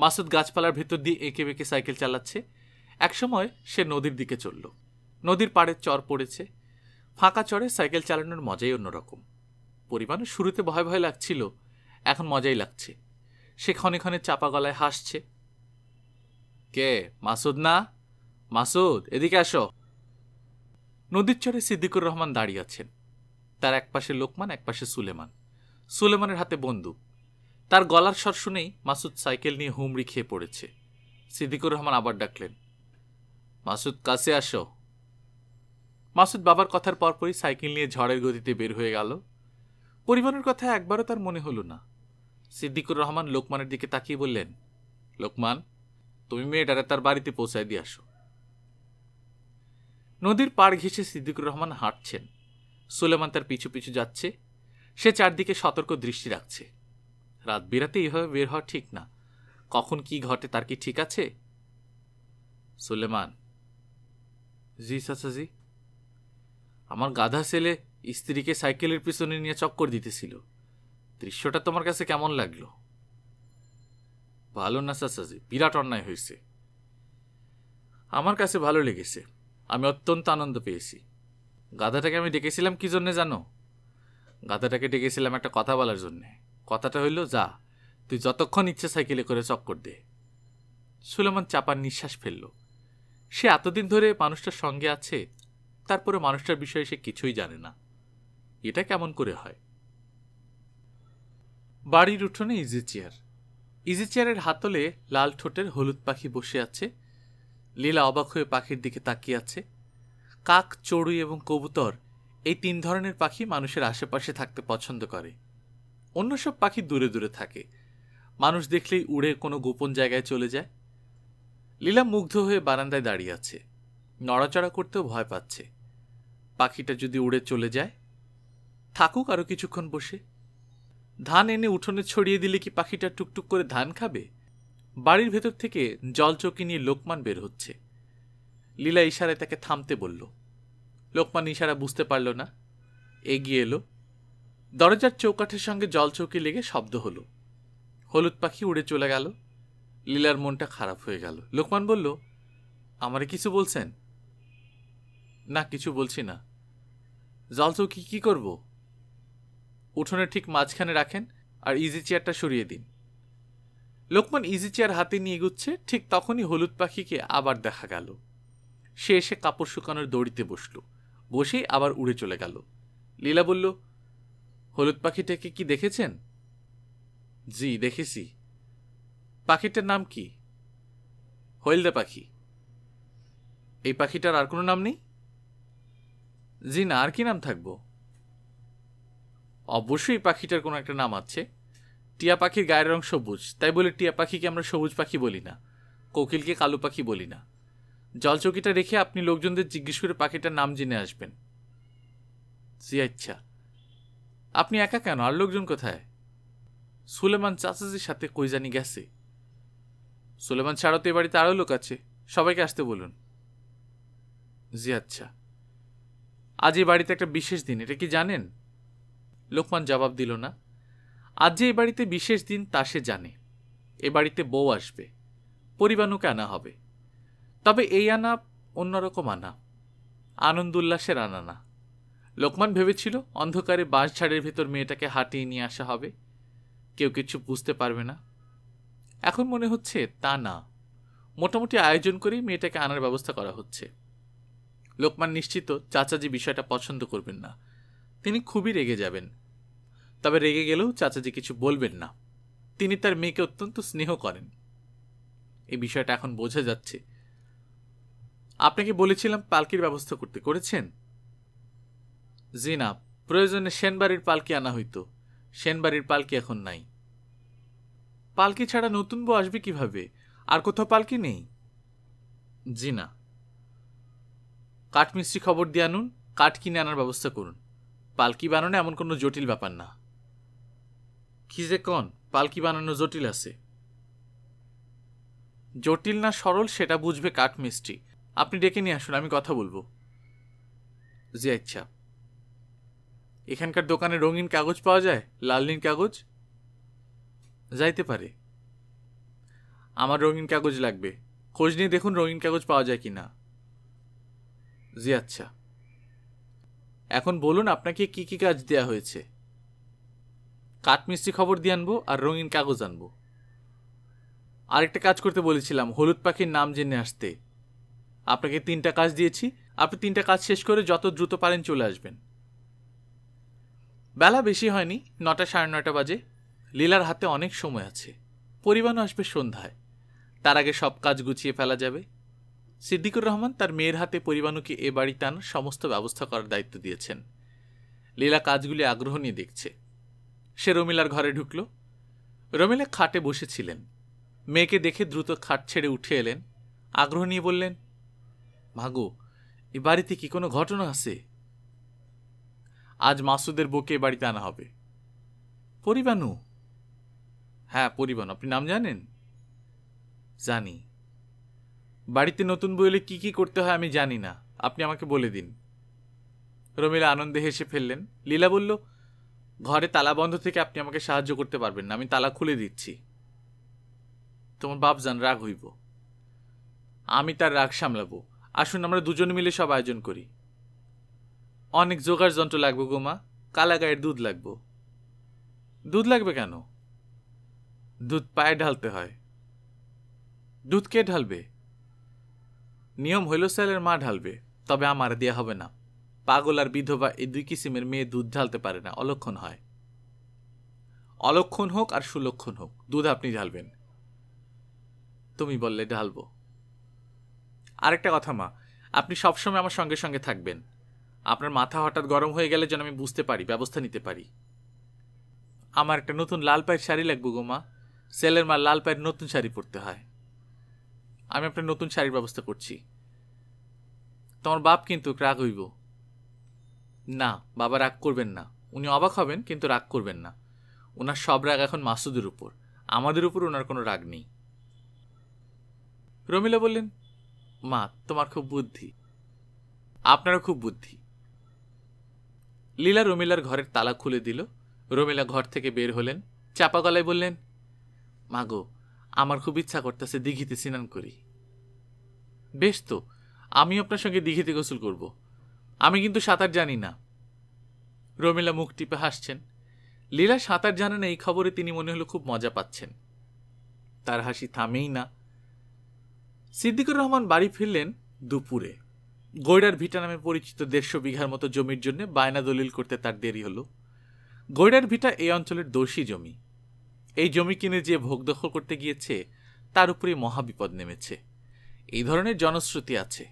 মাসুদ গাছপালার ভেতর দিয়ে এঁকে বেঁকে সাইকেল চালাচ্ছে একসময় সে নদীর দিকে চলল নদীর পাড়ে চর পড়েছে ফাঁকা চড়ে সাইকেল চালানোর মজাই অন্যরকম পরিমাণে শুরুতে ভয় ভয় লাগছিল এখন মজাই লাগছে সে ক্ষণে ক্ষণে চাপা গলায় হাসছে কে মাসুদ না মাসুদ এদিকে আসো নদীর চরে সিদ্দিকুর রহমান দাঁড়িয়ে আছেন তার একপাশে লোকমান একপাশে সুলেমান সুলেমানের হাতে বন্দুক তার গলার স্বর শুনেই মাসুদ সাইকেল নিয়ে হুমড়ি খেয়ে পড়েছে সিদ্দিকুর রহমান আবার ডাকলেন মাসুদ কাছে আসো মাসুদ বাবার কথার পরপরই সাইকেল নিয়ে ঝড়ের গতিতে বের হয়ে গেল পরিমাণের কথা একবারও তার মনে হলো না সিদ্দিকুর রহমান লোকমানের দিকে তাকিয়ে বললেন লোকমান তুমি মেয়েটারে তার বাড়িতে পৌঁছায় দিয়ে আসো নদীর পাড় ঘেঁষে সিদ্দিকুর রহমান হাঁটছেন সুলেমান তার পিছু পিছু যাচ্ছে সে চারদিকে সতর্ক দৃষ্টি রাখছে রাত বিরাতে এইভাবে বের হওয়া ঠিক না কখন কি ঘটে তার কি ঠিক আছে সুলেমান জি চাচা জি আমার গাধা ছেলে স্ত্রীকে সাইকেলের পিছনে নিয়ে চক্কর দিতেছিল দৃশ্যটা তোমার কাছে কেমন লাগলো ভালো না সাজি বিরাট অন্যায় হয়েছে আমার কাছে ভালো লেগেছে আমি অত্যন্ত আনন্দ পেয়েছি গাধাটাকে আমি ডেকেছিলাম কি জন্যে জানো গাধাটাকে ডেকেছিলাম একটা কথা বলার জন্যে কথাটা হইল যা তুই যতক্ষণ ইচ্ছে সাইকেলে করে চক্কর দে সুলেমান চাপার নিঃশ্বাস ফেলল সে এতদিন ধরে মানুষটার সঙ্গে আছে তারপরে মানুষটার বিষয়ে সে কিছুই জানে না এটা কেমন করে হয় বাড়ির উঠোনে ইজি চেয়ার ইজি চেয়ারের হাতলে লাল ঠোঁটের হলুদ পাখি বসে আছে লীলা অবাক হয়ে পাখির দিকে তাকিয়ে আছে কাক চড়ুই এবং কবুতর এই তিন ধরনের পাখি মানুষের আশেপাশে থাকতে পছন্দ করে অন্য সব পাখি দূরে দূরে থাকে মানুষ দেখলেই উড়ে কোনো গোপন জায়গায় চলে যায় লীলা মুগ্ধ হয়ে বারান্দায় দাঁড়িয়ে আছে নড়াচড়া করতেও ভয় পাচ্ছে পাখিটা যদি উড়ে চলে যায় থাকুক আরও কিছুক্ষণ বসে ধান এনে উঠোনে ছড়িয়ে দিলে কি পাখিটা টুকটুক করে ধান খাবে বাড়ির ভেতর থেকে জলচৌকি নিয়ে লোকমান বের হচ্ছে লীলা ইশারায় তাকে থামতে বলল লোকমান ইশারা বুঝতে পারল না এগিয়ে এলো দরজার চৌকাঠের সঙ্গে চৌকি লেগে শব্দ হলো হলুদ পাখি উড়ে চলে গেল লীলার মনটা খারাপ হয়ে গেল লোকমান বলল আমারে কিছু বলছেন না কিছু বলছি না জালসু কি কি করব উঠোনের ঠিক মাঝখানে রাখেন আর ইজি চেয়ারটা সরিয়ে দিন লোকমান ইজি চেয়ার হাতে নিয়ে এগুচ্ছে ঠিক তখনই হলুদ পাখিকে আবার দেখা গেল সে এসে কাপড় শুকানোর দড়িতে বসল বসেই আবার উড়ে চলে গেল লীলা বলল হলুদ পাখিটাকে কি দেখেছেন জি দেখেছি পাখিটার নাম কি হইলদা পাখি এই পাখিটার আর কোনো নাম নেই জি না আর কি নাম থাকবো অবশ্যই পাখিটার কোনো একটা নাম আছে টিয়া পাখির গায়ের রং সবুজ তাই বলে টিয়া পাখিকে আমরা সবুজ পাখি বলি না কোকিলকে কালো পাখি বলি না জলচকিটা রেখে আপনি লোকজনদের জিজ্ঞেস করে পাখিটার নাম জেনে আসবেন জি আচ্ছা আপনি একা কেন আর লোকজন কোথায় সুলেমান চাচাজির সাথে কই জানি গেছে সুলেমান ছাড়াও তো এ বাড়িতে আরও লোক আছে সবাইকে আসতে বলুন জি আচ্ছা আজ এই বাড়িতে একটা বিশেষ দিন এটা কি জানেন লোকমান জবাব দিল না আজ যে এই বাড়িতে বিশেষ দিন তা সে জানে এ বাড়িতে বউ আসবে পরিবাণুকে আনা হবে তবে এই আনা অন্যরকম আনা আনন্দ উল্লাসের আনা না লোকমান ভেবেছিল অন্ধকারে বাঁশ ছাড়ের ভেতর মেয়েটাকে হাঁটিয়ে নিয়ে আসা হবে কেউ কিছু বুঝতে পারবে না এখন মনে হচ্ছে তা না মোটামুটি আয়োজন করেই মেয়েটাকে আনার ব্যবস্থা করা হচ্ছে লোকমান নিশ্চিত চাচাজি বিষয়টা পছন্দ করবেন না তিনি খুবই রেগে যাবেন তবে রেগে গেলেও চাচাজি কিছু বলবেন না তিনি তার মেয়েকে অত্যন্ত স্নেহ করেন এই বিষয়টা এখন বোঝা যাচ্ছে আপনাকে বলেছিলাম পালকির ব্যবস্থা করতে করেছেন জি না প্রয়োজনে সেনবাড়ির পালকি আনা হইতো সেনবাড়ির পালকি এখন নাই পালকি ছাড়া নতুন বউ আসবে কিভাবে আর কোথাও পালকি নেই জি না কাঠমিস্ত্রি খবর দিয়ে আনুন কাঠ কিনে আনার ব্যবস্থা করুন পালকি বানানো এমন কোনো জটিল ব্যাপার না কি যে কন পালকি বানানো জটিল আছে জটিল না সরল সেটা বুঝবে কাঠমিস্ত্রি আপনি ডেকে নিয়ে আসুন আমি কথা বলবো জি আচ্ছা এখানকার দোকানে রঙিন কাগজ পাওয়া যায় লাল নীল কাগজ যাইতে পারে আমার রঙিন কাগজ লাগবে খোঁজ নিয়ে দেখুন রঙিন কাগজ পাওয়া যায় কি না জি আচ্ছা এখন বলুন আপনাকে কি কি কাজ দেয়া হয়েছে কাঠমিস্ত্রি খবর দিয়ে আনবো আর রঙিন কাগজ আনবো আরেকটা কাজ করতে বলেছিলাম হলুদ পাখির নাম জেনে আসতে আপনাকে তিনটা কাজ দিয়েছি আপনি তিনটা কাজ শেষ করে যত দ্রুত পারেন চলে আসবেন বেলা বেশি হয়নি নটা সাড়ে নটা বাজে লীলার হাতে অনেক সময় আছে পরিমাণও আসবে সন্ধ্যায় তার আগে সব কাজ গুছিয়ে ফেলা যাবে সিদ্দিকুর রহমান তার মেয়ের হাতে পরিবাণুকে এ বাড়ি টান সমস্ত ব্যবস্থা করার দায়িত্ব দিয়েছেন লীলা কাজগুলি আগ্রহ নিয়ে দেখছে সে রমিলার ঘরে ঢুকল রমিলা খাটে বসেছিলেন মেয়েকে দেখে দ্রুত খাট ছেড়ে উঠে এলেন আগ্রহ নিয়ে বললেন ভাগো এ বাড়িতে কি কোনো ঘটনা আছে আজ মাসুদের বকে বাড়িতে আনা হবে পরিবানু হ্যাঁ পরিবাণু আপনি নাম জানেন জানি বাড়িতে নতুন বইলে কি কি করতে হয় আমি জানি না আপনি আমাকে বলে দিন রমিলা আনন্দে হেসে ফেললেন লীলা বলল ঘরে তালা বন্ধ থেকে আপনি আমাকে সাহায্য করতে পারবেন না আমি তালা খুলে দিচ্ছি তোমার বাপ যান রাগ হইব আমি তার রাগ সামলাবো আসুন আমরা দুজন মিলে সব আয়োজন করি অনেক জোগাড় যন্ত্র লাগবে গোমা কালা গায়ের দুধ লাগবো দুধ লাগবে কেন দুধ পায়ে ঢালতে হয় দুধ কে ঢালবে নিয়ম হইল সেলের মা ঢালবে তবে আমার দেয়া হবে না পাগল আর বিধবা এই দুই কিসিমের মেয়ে দুধ ঢালতে পারে না অলক্ষণ হয় অলক্ষণ হোক আর সুলক্ষণ হোক দুধ আপনি ঢালবেন তুমি বললে ঢালব আরেকটা কথা মা আপনি সবসময় আমার সঙ্গে সঙ্গে থাকবেন আপনার মাথা হঠাৎ গরম হয়ে গেলে যেন আমি বুঝতে পারি ব্যবস্থা নিতে পারি আমার একটা নতুন লাল পায়ের শাড়ি লাগবো গো মা সেলের মা লাল পায়ের নতুন শাড়ি পরতে হয় আমি আপনার নতুন শাড়ির ব্যবস্থা করছি তোমার বাপ কিন্তু রাগ হইব না বাবা রাগ করবেন না উনি অবাক হবেন কিন্তু রাগ করবেন না ওনার সব রাগ এখন মাসুদের উপর আমাদের উপর ওনার কোনো রাগ নেই রমিলা বললেন মা তোমার খুব বুদ্ধি আপনারও খুব বুদ্ধি লীলা রমিলার ঘরের তালা খুলে দিল রমিলা ঘর থেকে বের হলেন চাপা গলায় বললেন মাগো আমার খুব ইচ্ছা করতেছে দিঘিতে স্নান করি বেশ তো আমি আপনার সঙ্গে দিঘিতে গোসল করব আমি কিন্তু সাঁতার জানি না রমিলা মুখ টিপে হাসছেন লীলা সাঁতার জানেন না এই খবরে তিনি মনে হলো খুব মজা পাচ্ছেন তার হাসি থামেই না সিদ্দিকুর রহমান বাড়ি ফিরলেন দুপুরে গৈডার ভিটা নামে পরিচিত দেড়শো বিঘার মতো জমির জন্য বায়না দলিল করতে তার দেরি হলো গৈডার ভিটা এই অঞ্চলের দোষী জমি এই জমি কিনে যে ভোগ দখল করতে গিয়েছে তার উপরে মহাবিপদ নেমেছে এই ধরনের জনশ্রুতি আছে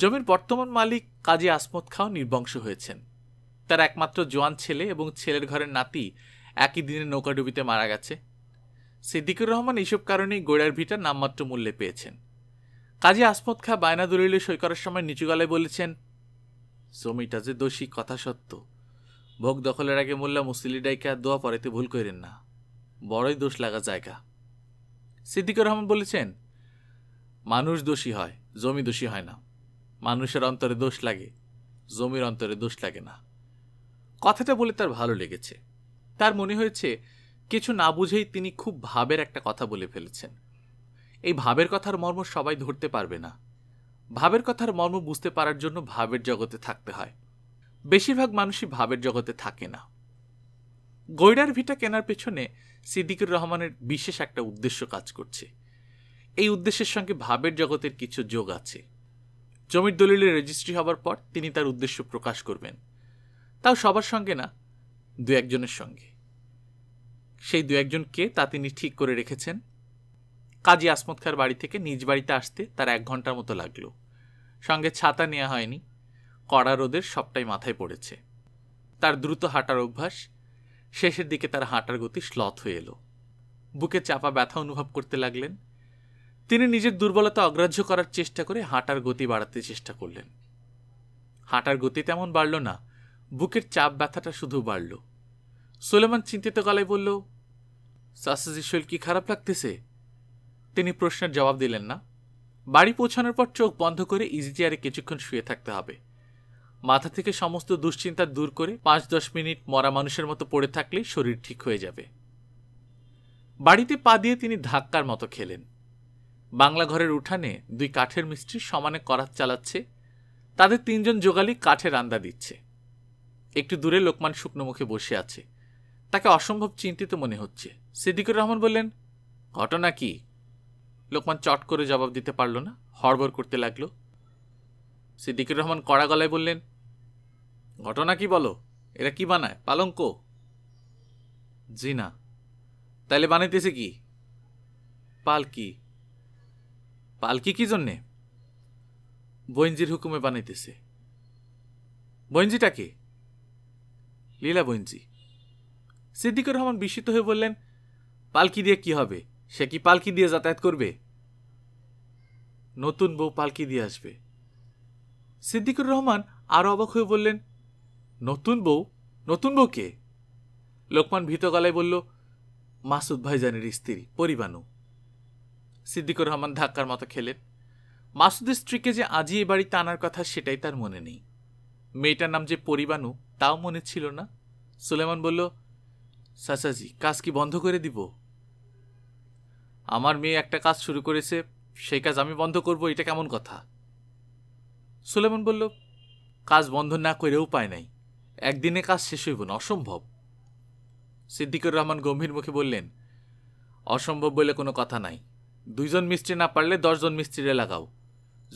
জমির বর্তমান মালিক কাজী আসমত খাও নির্বংশ হয়েছেন তার একমাত্র জোয়ান ছেলে এবং ছেলের ঘরের নাতি একই দিনে নৌকাডুবিতে মারা গেছে সিদ্দিকুর রহমান এইসব কারণেই গোড়ার ভিটা নামমাত্র মূল্যে পেয়েছেন কাজী আসমত খা বায়না দলিল সই করার সময় নিচু গলায় বলেছেন জমিটা যে দোষী কথা সত্য ভোগ দখলের আগে মোল্লা মুসলিডাইকা দোয়া পরেতে ভুল করেন না বড়ই দোষ লাগা জায়গা সিদ্দিকুর রহমান বলেছেন মানুষ দোষী হয় জমি দোষী হয় না মানুষের অন্তরে দোষ লাগে জমির অন্তরে দোষ লাগে না কথাটা বলে তার ভালো লেগেছে তার মনে হয়েছে কিছু না বুঝেই তিনি খুব ভাবের একটা কথা বলে ফেলেছেন এই ভাবের কথার মর্ম সবাই ধরতে পারবে না ভাবের কথার মর্ম বুঝতে পারার জন্য ভাবের জগতে থাকতে হয় বেশিরভাগ মানুষই ভাবের জগতে থাকে না গৈরার ভিটা কেনার পেছনে সিদ্দিকুর রহমানের বিশেষ একটা উদ্দেশ্য কাজ করছে এই উদ্দেশ্যের সঙ্গে ভাবের জগতের কিছু যোগ আছে জমির দলিলের রেজিস্ট্রি হবার পর তিনি তার উদ্দেশ্য প্রকাশ করবেন তাও সবার সঙ্গে না দু একজনের সঙ্গে সেই দু একজনকে তা তিনি ঠিক করে রেখেছেন কাজী আসমত খার বাড়ি থেকে নিজ বাড়িতে আসতে তার এক ঘন্টার মতো লাগলো সঙ্গে ছাতা নেওয়া হয়নি কড়া রোদের সবটাই মাথায় পড়েছে তার দ্রুত হাঁটার অভ্যাস শেষের দিকে তার হাঁটার গতি শ্লথ হয়ে এলো বুকে চাপা ব্যথা অনুভব করতে লাগলেন তিনি নিজের দুর্বলতা অগ্রাহ্য করার চেষ্টা করে হাঁটার গতি বাড়াতে চেষ্টা করলেন হাঁটার গতি তেমন বাড়ল না বুকের চাপ ব্যথাটা শুধু বাড়ল সোলেমান চিন্তিত গলায় বলল সাসাজির শরীর কি খারাপ লাগতেছে তিনি প্রশ্নের জবাব দিলেন না বাড়ি পৌঁছানোর পর চোখ বন্ধ করে ইজি চেয়ারে কিছুক্ষণ শুয়ে থাকতে হবে মাথা থেকে সমস্ত দুশ্চিন্তা দূর করে পাঁচ দশ মিনিট মরা মানুষের মতো পড়ে থাকলে শরীর ঠিক হয়ে যাবে বাড়িতে পা দিয়ে তিনি ধাক্কার মতো খেলেন বাংলা ঘরের উঠানে দুই কাঠের মিস্ত্রি সমানে করাত চালাচ্ছে তাদের তিনজন যোগালি কাঠে রান্দা দিচ্ছে একটু দূরে লোকমান শুকনো মুখে বসে আছে তাকে অসম্ভব চিন্তিত মনে হচ্ছে সিদ্দিকুর রহমান বললেন ঘটনা কি লোকমান চট করে জবাব দিতে পারল না হড়বড় করতে লাগলো সিদ্দিকুর রহমান কড়া গলায় বললেন ঘটনা কি বলো এরা কি বানায় পালঙ্ক জি না তাইলে বানাইতেছে কি পালকি পালকি কি জন্যে বইঞ্জির হুকুমে বানাইতেছে বইঞ্জিটা কে লীলা বইঞ্জি সিদ্দিকুর রহমান বিস্মিত হয়ে বললেন পালকি দিয়ে কি হবে সে কি পালকি দিয়ে যাতায়াত করবে নতুন বউ পালকি দিয়ে আসবে সিদ্দিকুর রহমান আরও অবাক হয়ে বললেন নতুন বউ নতুন বউ কে লোকমান ভীত গলায় বলল মাসুদ ভাইজানের স্ত্রী পরিবানু সিদ্দিকুর রহমান ধাক্কার মতো খেলেন মাসুদের স্ত্রীকে যে আজই এ বাড়িতে আনার কথা সেটাই তার মনে নেই মেয়েটার নাম যে পরিবানু তাও মনে ছিল না সুলেমান বলল সাসাজি কাজ কি বন্ধ করে দিব আমার মেয়ে একটা কাজ শুরু করেছে সেই কাজ আমি বন্ধ করব এটা কেমন কথা সুলেমান বলল কাজ বন্ধ না করেও পায় নাই একদিনে কাজ শেষ হইব না অসম্ভব সিদ্দিকুর রহমান গম্ভীর মুখে বললেন অসম্ভব বলে কোনো কথা নাই দুইজন মিস্ত্রি না পারলে দশজন মিস্ত্রিরে লাগাও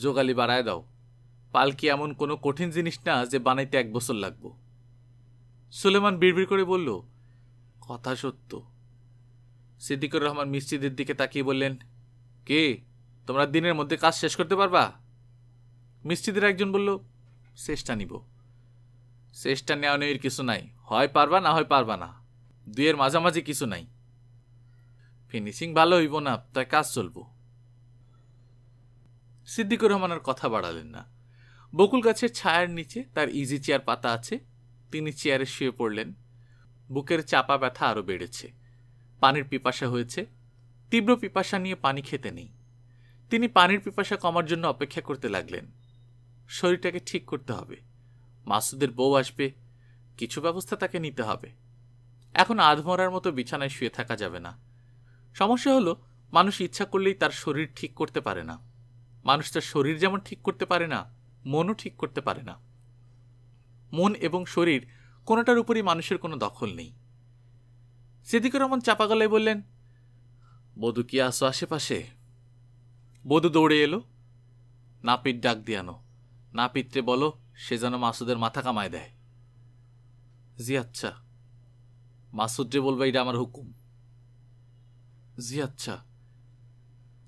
জোগালি বাড়ায় দাও পালকি এমন কোনো কঠিন জিনিস না যে বানাইতে এক বছর লাগব সুলেমান বিড়বিড় করে বলল কথা সত্য সিদ্দিকুর রহমান মিস্ত্রিদের দিকে তাকিয়ে বললেন কে তোমরা দিনের মধ্যে কাজ শেষ করতে পারবা মিস্ত্রিদের একজন বলল চেষ্টা নিব চেষ্টা নেওয়া নেওয়ির কিছু নাই হয় পারবা না হয় পারবা না দুয়ের মাঝামাঝি কিছু নাই ফিনিশিং ভালো হইব না তাই কাজ চলব সিদ্দিকুর রহমানের কথা বাড়ালেন না বকুল গাছের ছায়ার নিচে তার ইজি চেয়ার পাতা আছে তিনি চেয়ারে শুয়ে পড়লেন বুকের চাপা ব্যথা আরও বেড়েছে পানির পিপাসা হয়েছে তীব্র পিপাসা নিয়ে পানি খেতে নেই তিনি পানির পিপাসা কমার জন্য অপেক্ষা করতে লাগলেন শরীরটাকে ঠিক করতে হবে মাসুদের বউ আসবে কিছু ব্যবস্থা তাকে নিতে হবে এখন আধমরার মতো বিছানায় শুয়ে থাকা যাবে না সমস্যা হলো মানুষ ইচ্ছা করলেই তার শরীর ঠিক করতে পারে না মানুষ তার শরীর যেমন ঠিক করতে পারে না মনও ঠিক করতে পারে না মন এবং শরীর কোনোটার উপরই মানুষের কোনো দখল নেই সেদিকে রহমান চাপা গলায় বললেন বধু কি আসো আশেপাশে বধু দৌড়ে এলো নাপিত ডাক দিয়ানো নাপিতরে বলো সে যেন মাসুদের মাথা কামায় দেয় জি আচ্ছা মাসুদ যে বলবে এটা আমার হুকুম জি আচ্ছা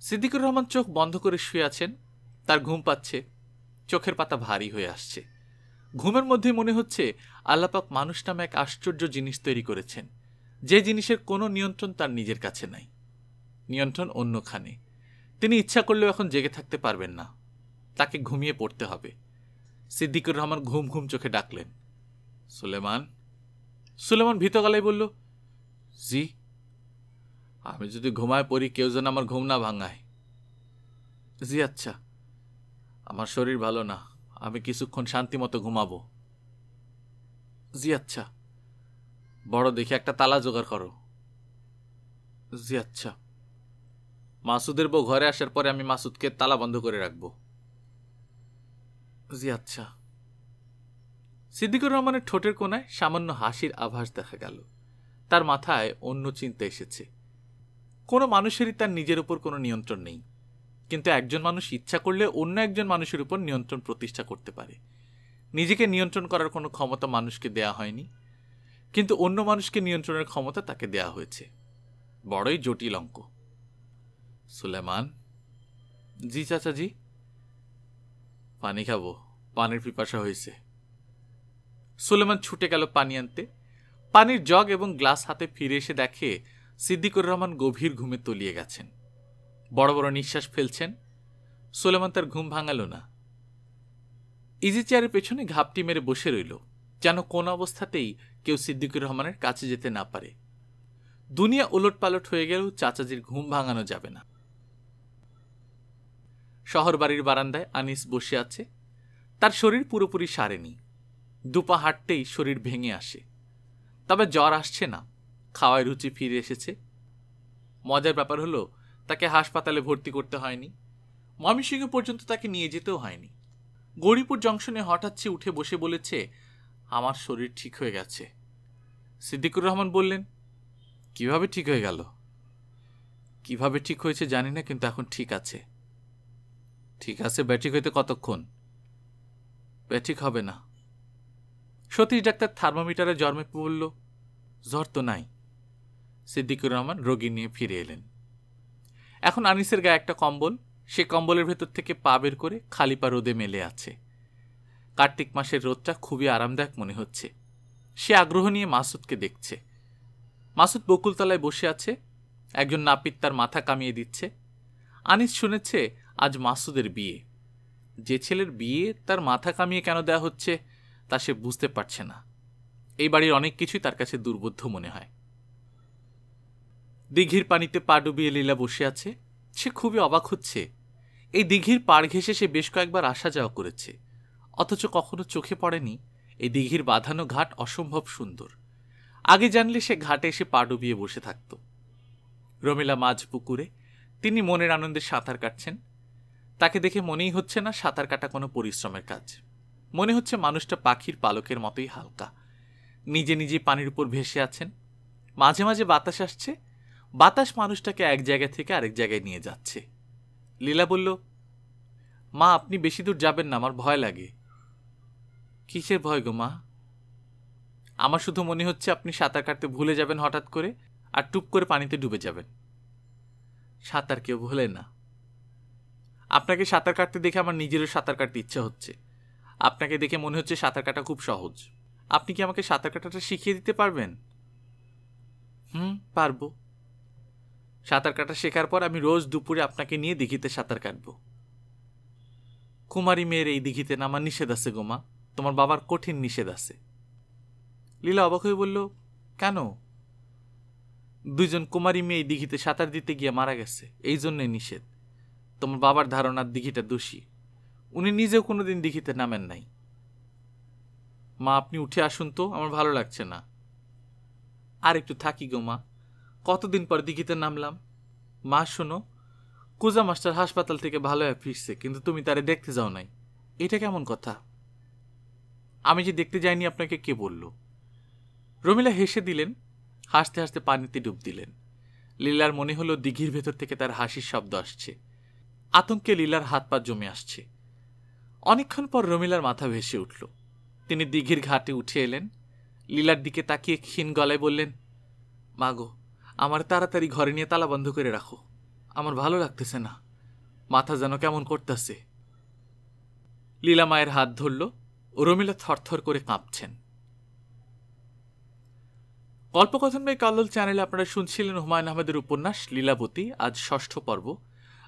সিদ্দিকুর রহমান চোখ বন্ধ করে শুয়ে আছেন তার ঘুম পাচ্ছে চোখের পাতা ভারী হয়ে আসছে ঘুমের মধ্যে মনে হচ্ছে আল্লাপাক মানুষ নামে এক আশ্চর্য জিনিস তৈরি করেছেন যে জিনিসের কোনো নিয়ন্ত্রণ তার নিজের কাছে নাই নিয়ন্ত্রণ অন্যখানে তিনি ইচ্ছা করলেও এখন জেগে থাকতে পারবেন না তাকে ঘুমিয়ে পড়তে হবে সিদ্দিকুর রহমান ঘুম ঘুম চোখে ডাকলেন সুলেমান সুলেমান ভীত গলায় বলল জি আমি যদি ঘুমায় পড়ি কেউ যেন আমার ঘুম না ভাঙায় জি আচ্ছা আমার শরীর ভালো না আমি কিছুক্ষণ শান্তি মতো ঘুমাবো জি আচ্ছা বড় দেখে একটা তালা জোগাড় করো জি আচ্ছা মাসুদের বউ ঘরে আসার পরে আমি মাসুদকে তালা বন্ধ করে রাখবো জি আচ্ছা সিদ্দিকুর রহমানের ঠোঁটের কোনায় সামান্য হাসির আভাস দেখা গেল তার মাথায় অন্য চিন্তা এসেছে কোনো মানুষেরই তার নিজের উপর কোনো নিয়ন্ত্রণ নেই কিন্তু একজন মানুষ ইচ্ছা করলে অন্য একজন মানুষের উপর নিয়ন্ত্রণ প্রতিষ্ঠা করতে পারে নিজেকে নিয়ন্ত্রণ করার কোনো ক্ষমতা মানুষকে দেয়া হয়নি কিন্তু অন্য মানুষকে নিয়ন্ত্রণের ক্ষমতা তাকে দেয়া হয়েছে বড়ই জটিল অঙ্ক সুলেমান জি চাচাজি পানি খাবো পানির পিপাসা হয়েছে সুলেমান ছুটে গেল পানি আনতে পানির জগ এবং গ্লাস হাতে ফিরে এসে দেখে সিদ্দিকুর রহমান গভীর ঘুমে তলিয়ে গেছেন বড় বড় নিঃশ্বাস ফেলছেন সুলেমান তার ঘুম ভাঙালো না ইজি চেয়ারের পেছনে ঘাপটি মেরে বসে রইল যেন কোন অবস্থাতেই কেউ সিদ্দিকুর রহমানের কাছে যেতে না পারে দুনিয়া উলট পালট হয়ে গেলেও চাচাজির ঘুম ভাঙানো যাবে না শহর বাড়ির বারান্দায় আনিস বসে আছে তার শরীর পুরোপুরি সারেনি দুপা হাঁটতেই শরীর ভেঙে আসে তবে জ্বর আসছে না খাওয়ায় রুচি ফিরে এসেছে মজার ব্যাপার হলো তাকে হাসপাতালে ভর্তি করতে হয়নি ময়মনসিংহ পর্যন্ত তাকে নিয়ে যেতেও হয়নি গৌরীপুর জংশনে হঠাৎ সে উঠে বসে বলেছে আমার শরীর ঠিক হয়ে গেছে সিদ্দিকুর রহমান বললেন কিভাবে ঠিক হয়ে গেল কিভাবে ঠিক হয়েছে জানি না কিন্তু এখন ঠিক আছে ঠিক আছে ব্যাটিক হইতে কতক্ষণ ব্যাটিক হবে না সতীশ ডাক্তার থার্মোমিটারে জ্বরমে বলল জ্বর তো নাই সিদ্দিকুর রহমান রোগী নিয়ে ফিরে এলেন এখন আনিসের গায়ে একটা কম্বল সে কম্বলের ভেতর থেকে পা বের করে খালি পা রোদে মেলে আছে কার্তিক মাসের রোদটা খুবই আরামদায়ক মনে হচ্ছে সে আগ্রহ নিয়ে মাসুদকে দেখছে মাসুদ বকুলতলায় বসে আছে একজন নাপিত তার মাথা কামিয়ে দিচ্ছে আনিস শুনেছে আজ মাসুদের বিয়ে যে ছেলের বিয়ে তার মাথা কামিয়ে কেন দেয়া হচ্ছে তা সে বুঝতে পারছে না এই বাড়ির অনেক কিছুই তার কাছে দুর্বোধ্য মনে হয় দিঘির পানিতে পা ডুবিয়ে লীলা বসে আছে সে খুবই অবাক হচ্ছে এই দিঘির পাড় ঘেসে সে বেশ কয়েকবার আসা যাওয়া করেছে অথচ কখনো চোখে পড়েনি এই দিঘির বাঁধানো ঘাট অসম্ভব সুন্দর আগে জানলে সে ঘাটে এসে পা ডুবিয়ে বসে থাকত রমিলা মাঝ পুকুরে তিনি মনের আনন্দে সাঁতার কাটছেন তাকে দেখে মনেই হচ্ছে না সাঁতার কাটা কোনো পরিশ্রমের কাজ মনে হচ্ছে মানুষটা পাখির পালকের মতোই হালকা নিজে নিজে পানির উপর ভেসে আছেন মাঝে মাঝে বাতাস আসছে বাতাস মানুষটাকে এক জায়গা থেকে আরেক জায়গায় নিয়ে যাচ্ছে লীলা বলল মা আপনি বেশি দূর যাবেন না আমার ভয় লাগে কিসের ভয় গো মা আমার শুধু মনে হচ্ছে আপনি সাঁতার কাটতে ভুলে যাবেন হঠাৎ করে আর টুপ করে পানিতে ডুবে যাবেন সাঁতার কেউ ভোলে না আপনাকে সাঁতার কাটতে দেখে আমার নিজেরও সাঁতার কাটতে ইচ্ছা হচ্ছে আপনাকে দেখে মনে হচ্ছে সাঁতার কাটা খুব সহজ আপনি কি আমাকে সাঁতার কাটাটা শিখিয়ে দিতে পারবেন হুম পারবো সাঁতার কাটা শেখার পর আমি রোজ দুপুরে আপনাকে নিয়ে দিঘিতে সাঁতার কাটব কুমারী মেয়ের এই দিঘিতে নামার নিষেধ আছে গোমা তোমার বাবার কঠিন নিষেধ আছে লীলা অবাক হয়ে বলল কেন দুইজন কুমারী মেয়ে দিঘিতে সাঁতার দিতে গিয়ে মারা গেছে এই জন্যে নিষেধ তোমার বাবার ধারণার দিঘিটা দোষী উনি নিজেও কোনো দিন দিঘিতে নামেন নাই মা আপনি উঠে আসুন তো আমার ভালো লাগছে না আর একটু থাকি গো মা কতদিন পর দিঘিতে নামলাম মা শোনো কুজা মাস্টার হাসপাতাল থেকে ভালো হয়ে ফিরছে কিন্তু তুমি তারে দেখতে যাও নাই এটা কেমন কথা আমি যে দেখতে যাইনি আপনাকে কে বলল রমিলা হেসে দিলেন হাসতে হাসতে পানিতে ডুব দিলেন লীলার মনে হলো দিঘির ভেতর থেকে তার হাসির শব্দ আসছে আতঙ্কে লীলার হাত পা জমে আসছে অনেকক্ষণ পর রমিলার মাথা ভেসে উঠল তিনি দিঘির ঘাটে উঠে এলেন লীলার দিকে তাকিয়ে ক্ষীণ গলায় বললেন মাগো আমার তাড়াতাড়ি ঘরে নিয়ে তালা বন্ধ করে রাখো আমার ভালো লাগতেছে না মাথা যেন কেমন করতেছে লীলা মায়ের হাত ধরল রমিলা থরথর করে কাঁপছেন গল্পকথন বাই কাল্লোল চ্যানেলে আপনারা শুনছিলেন হুমায়ুন আহমেদের উপন্যাস লীলাবতী আজ ষষ্ঠ পর্ব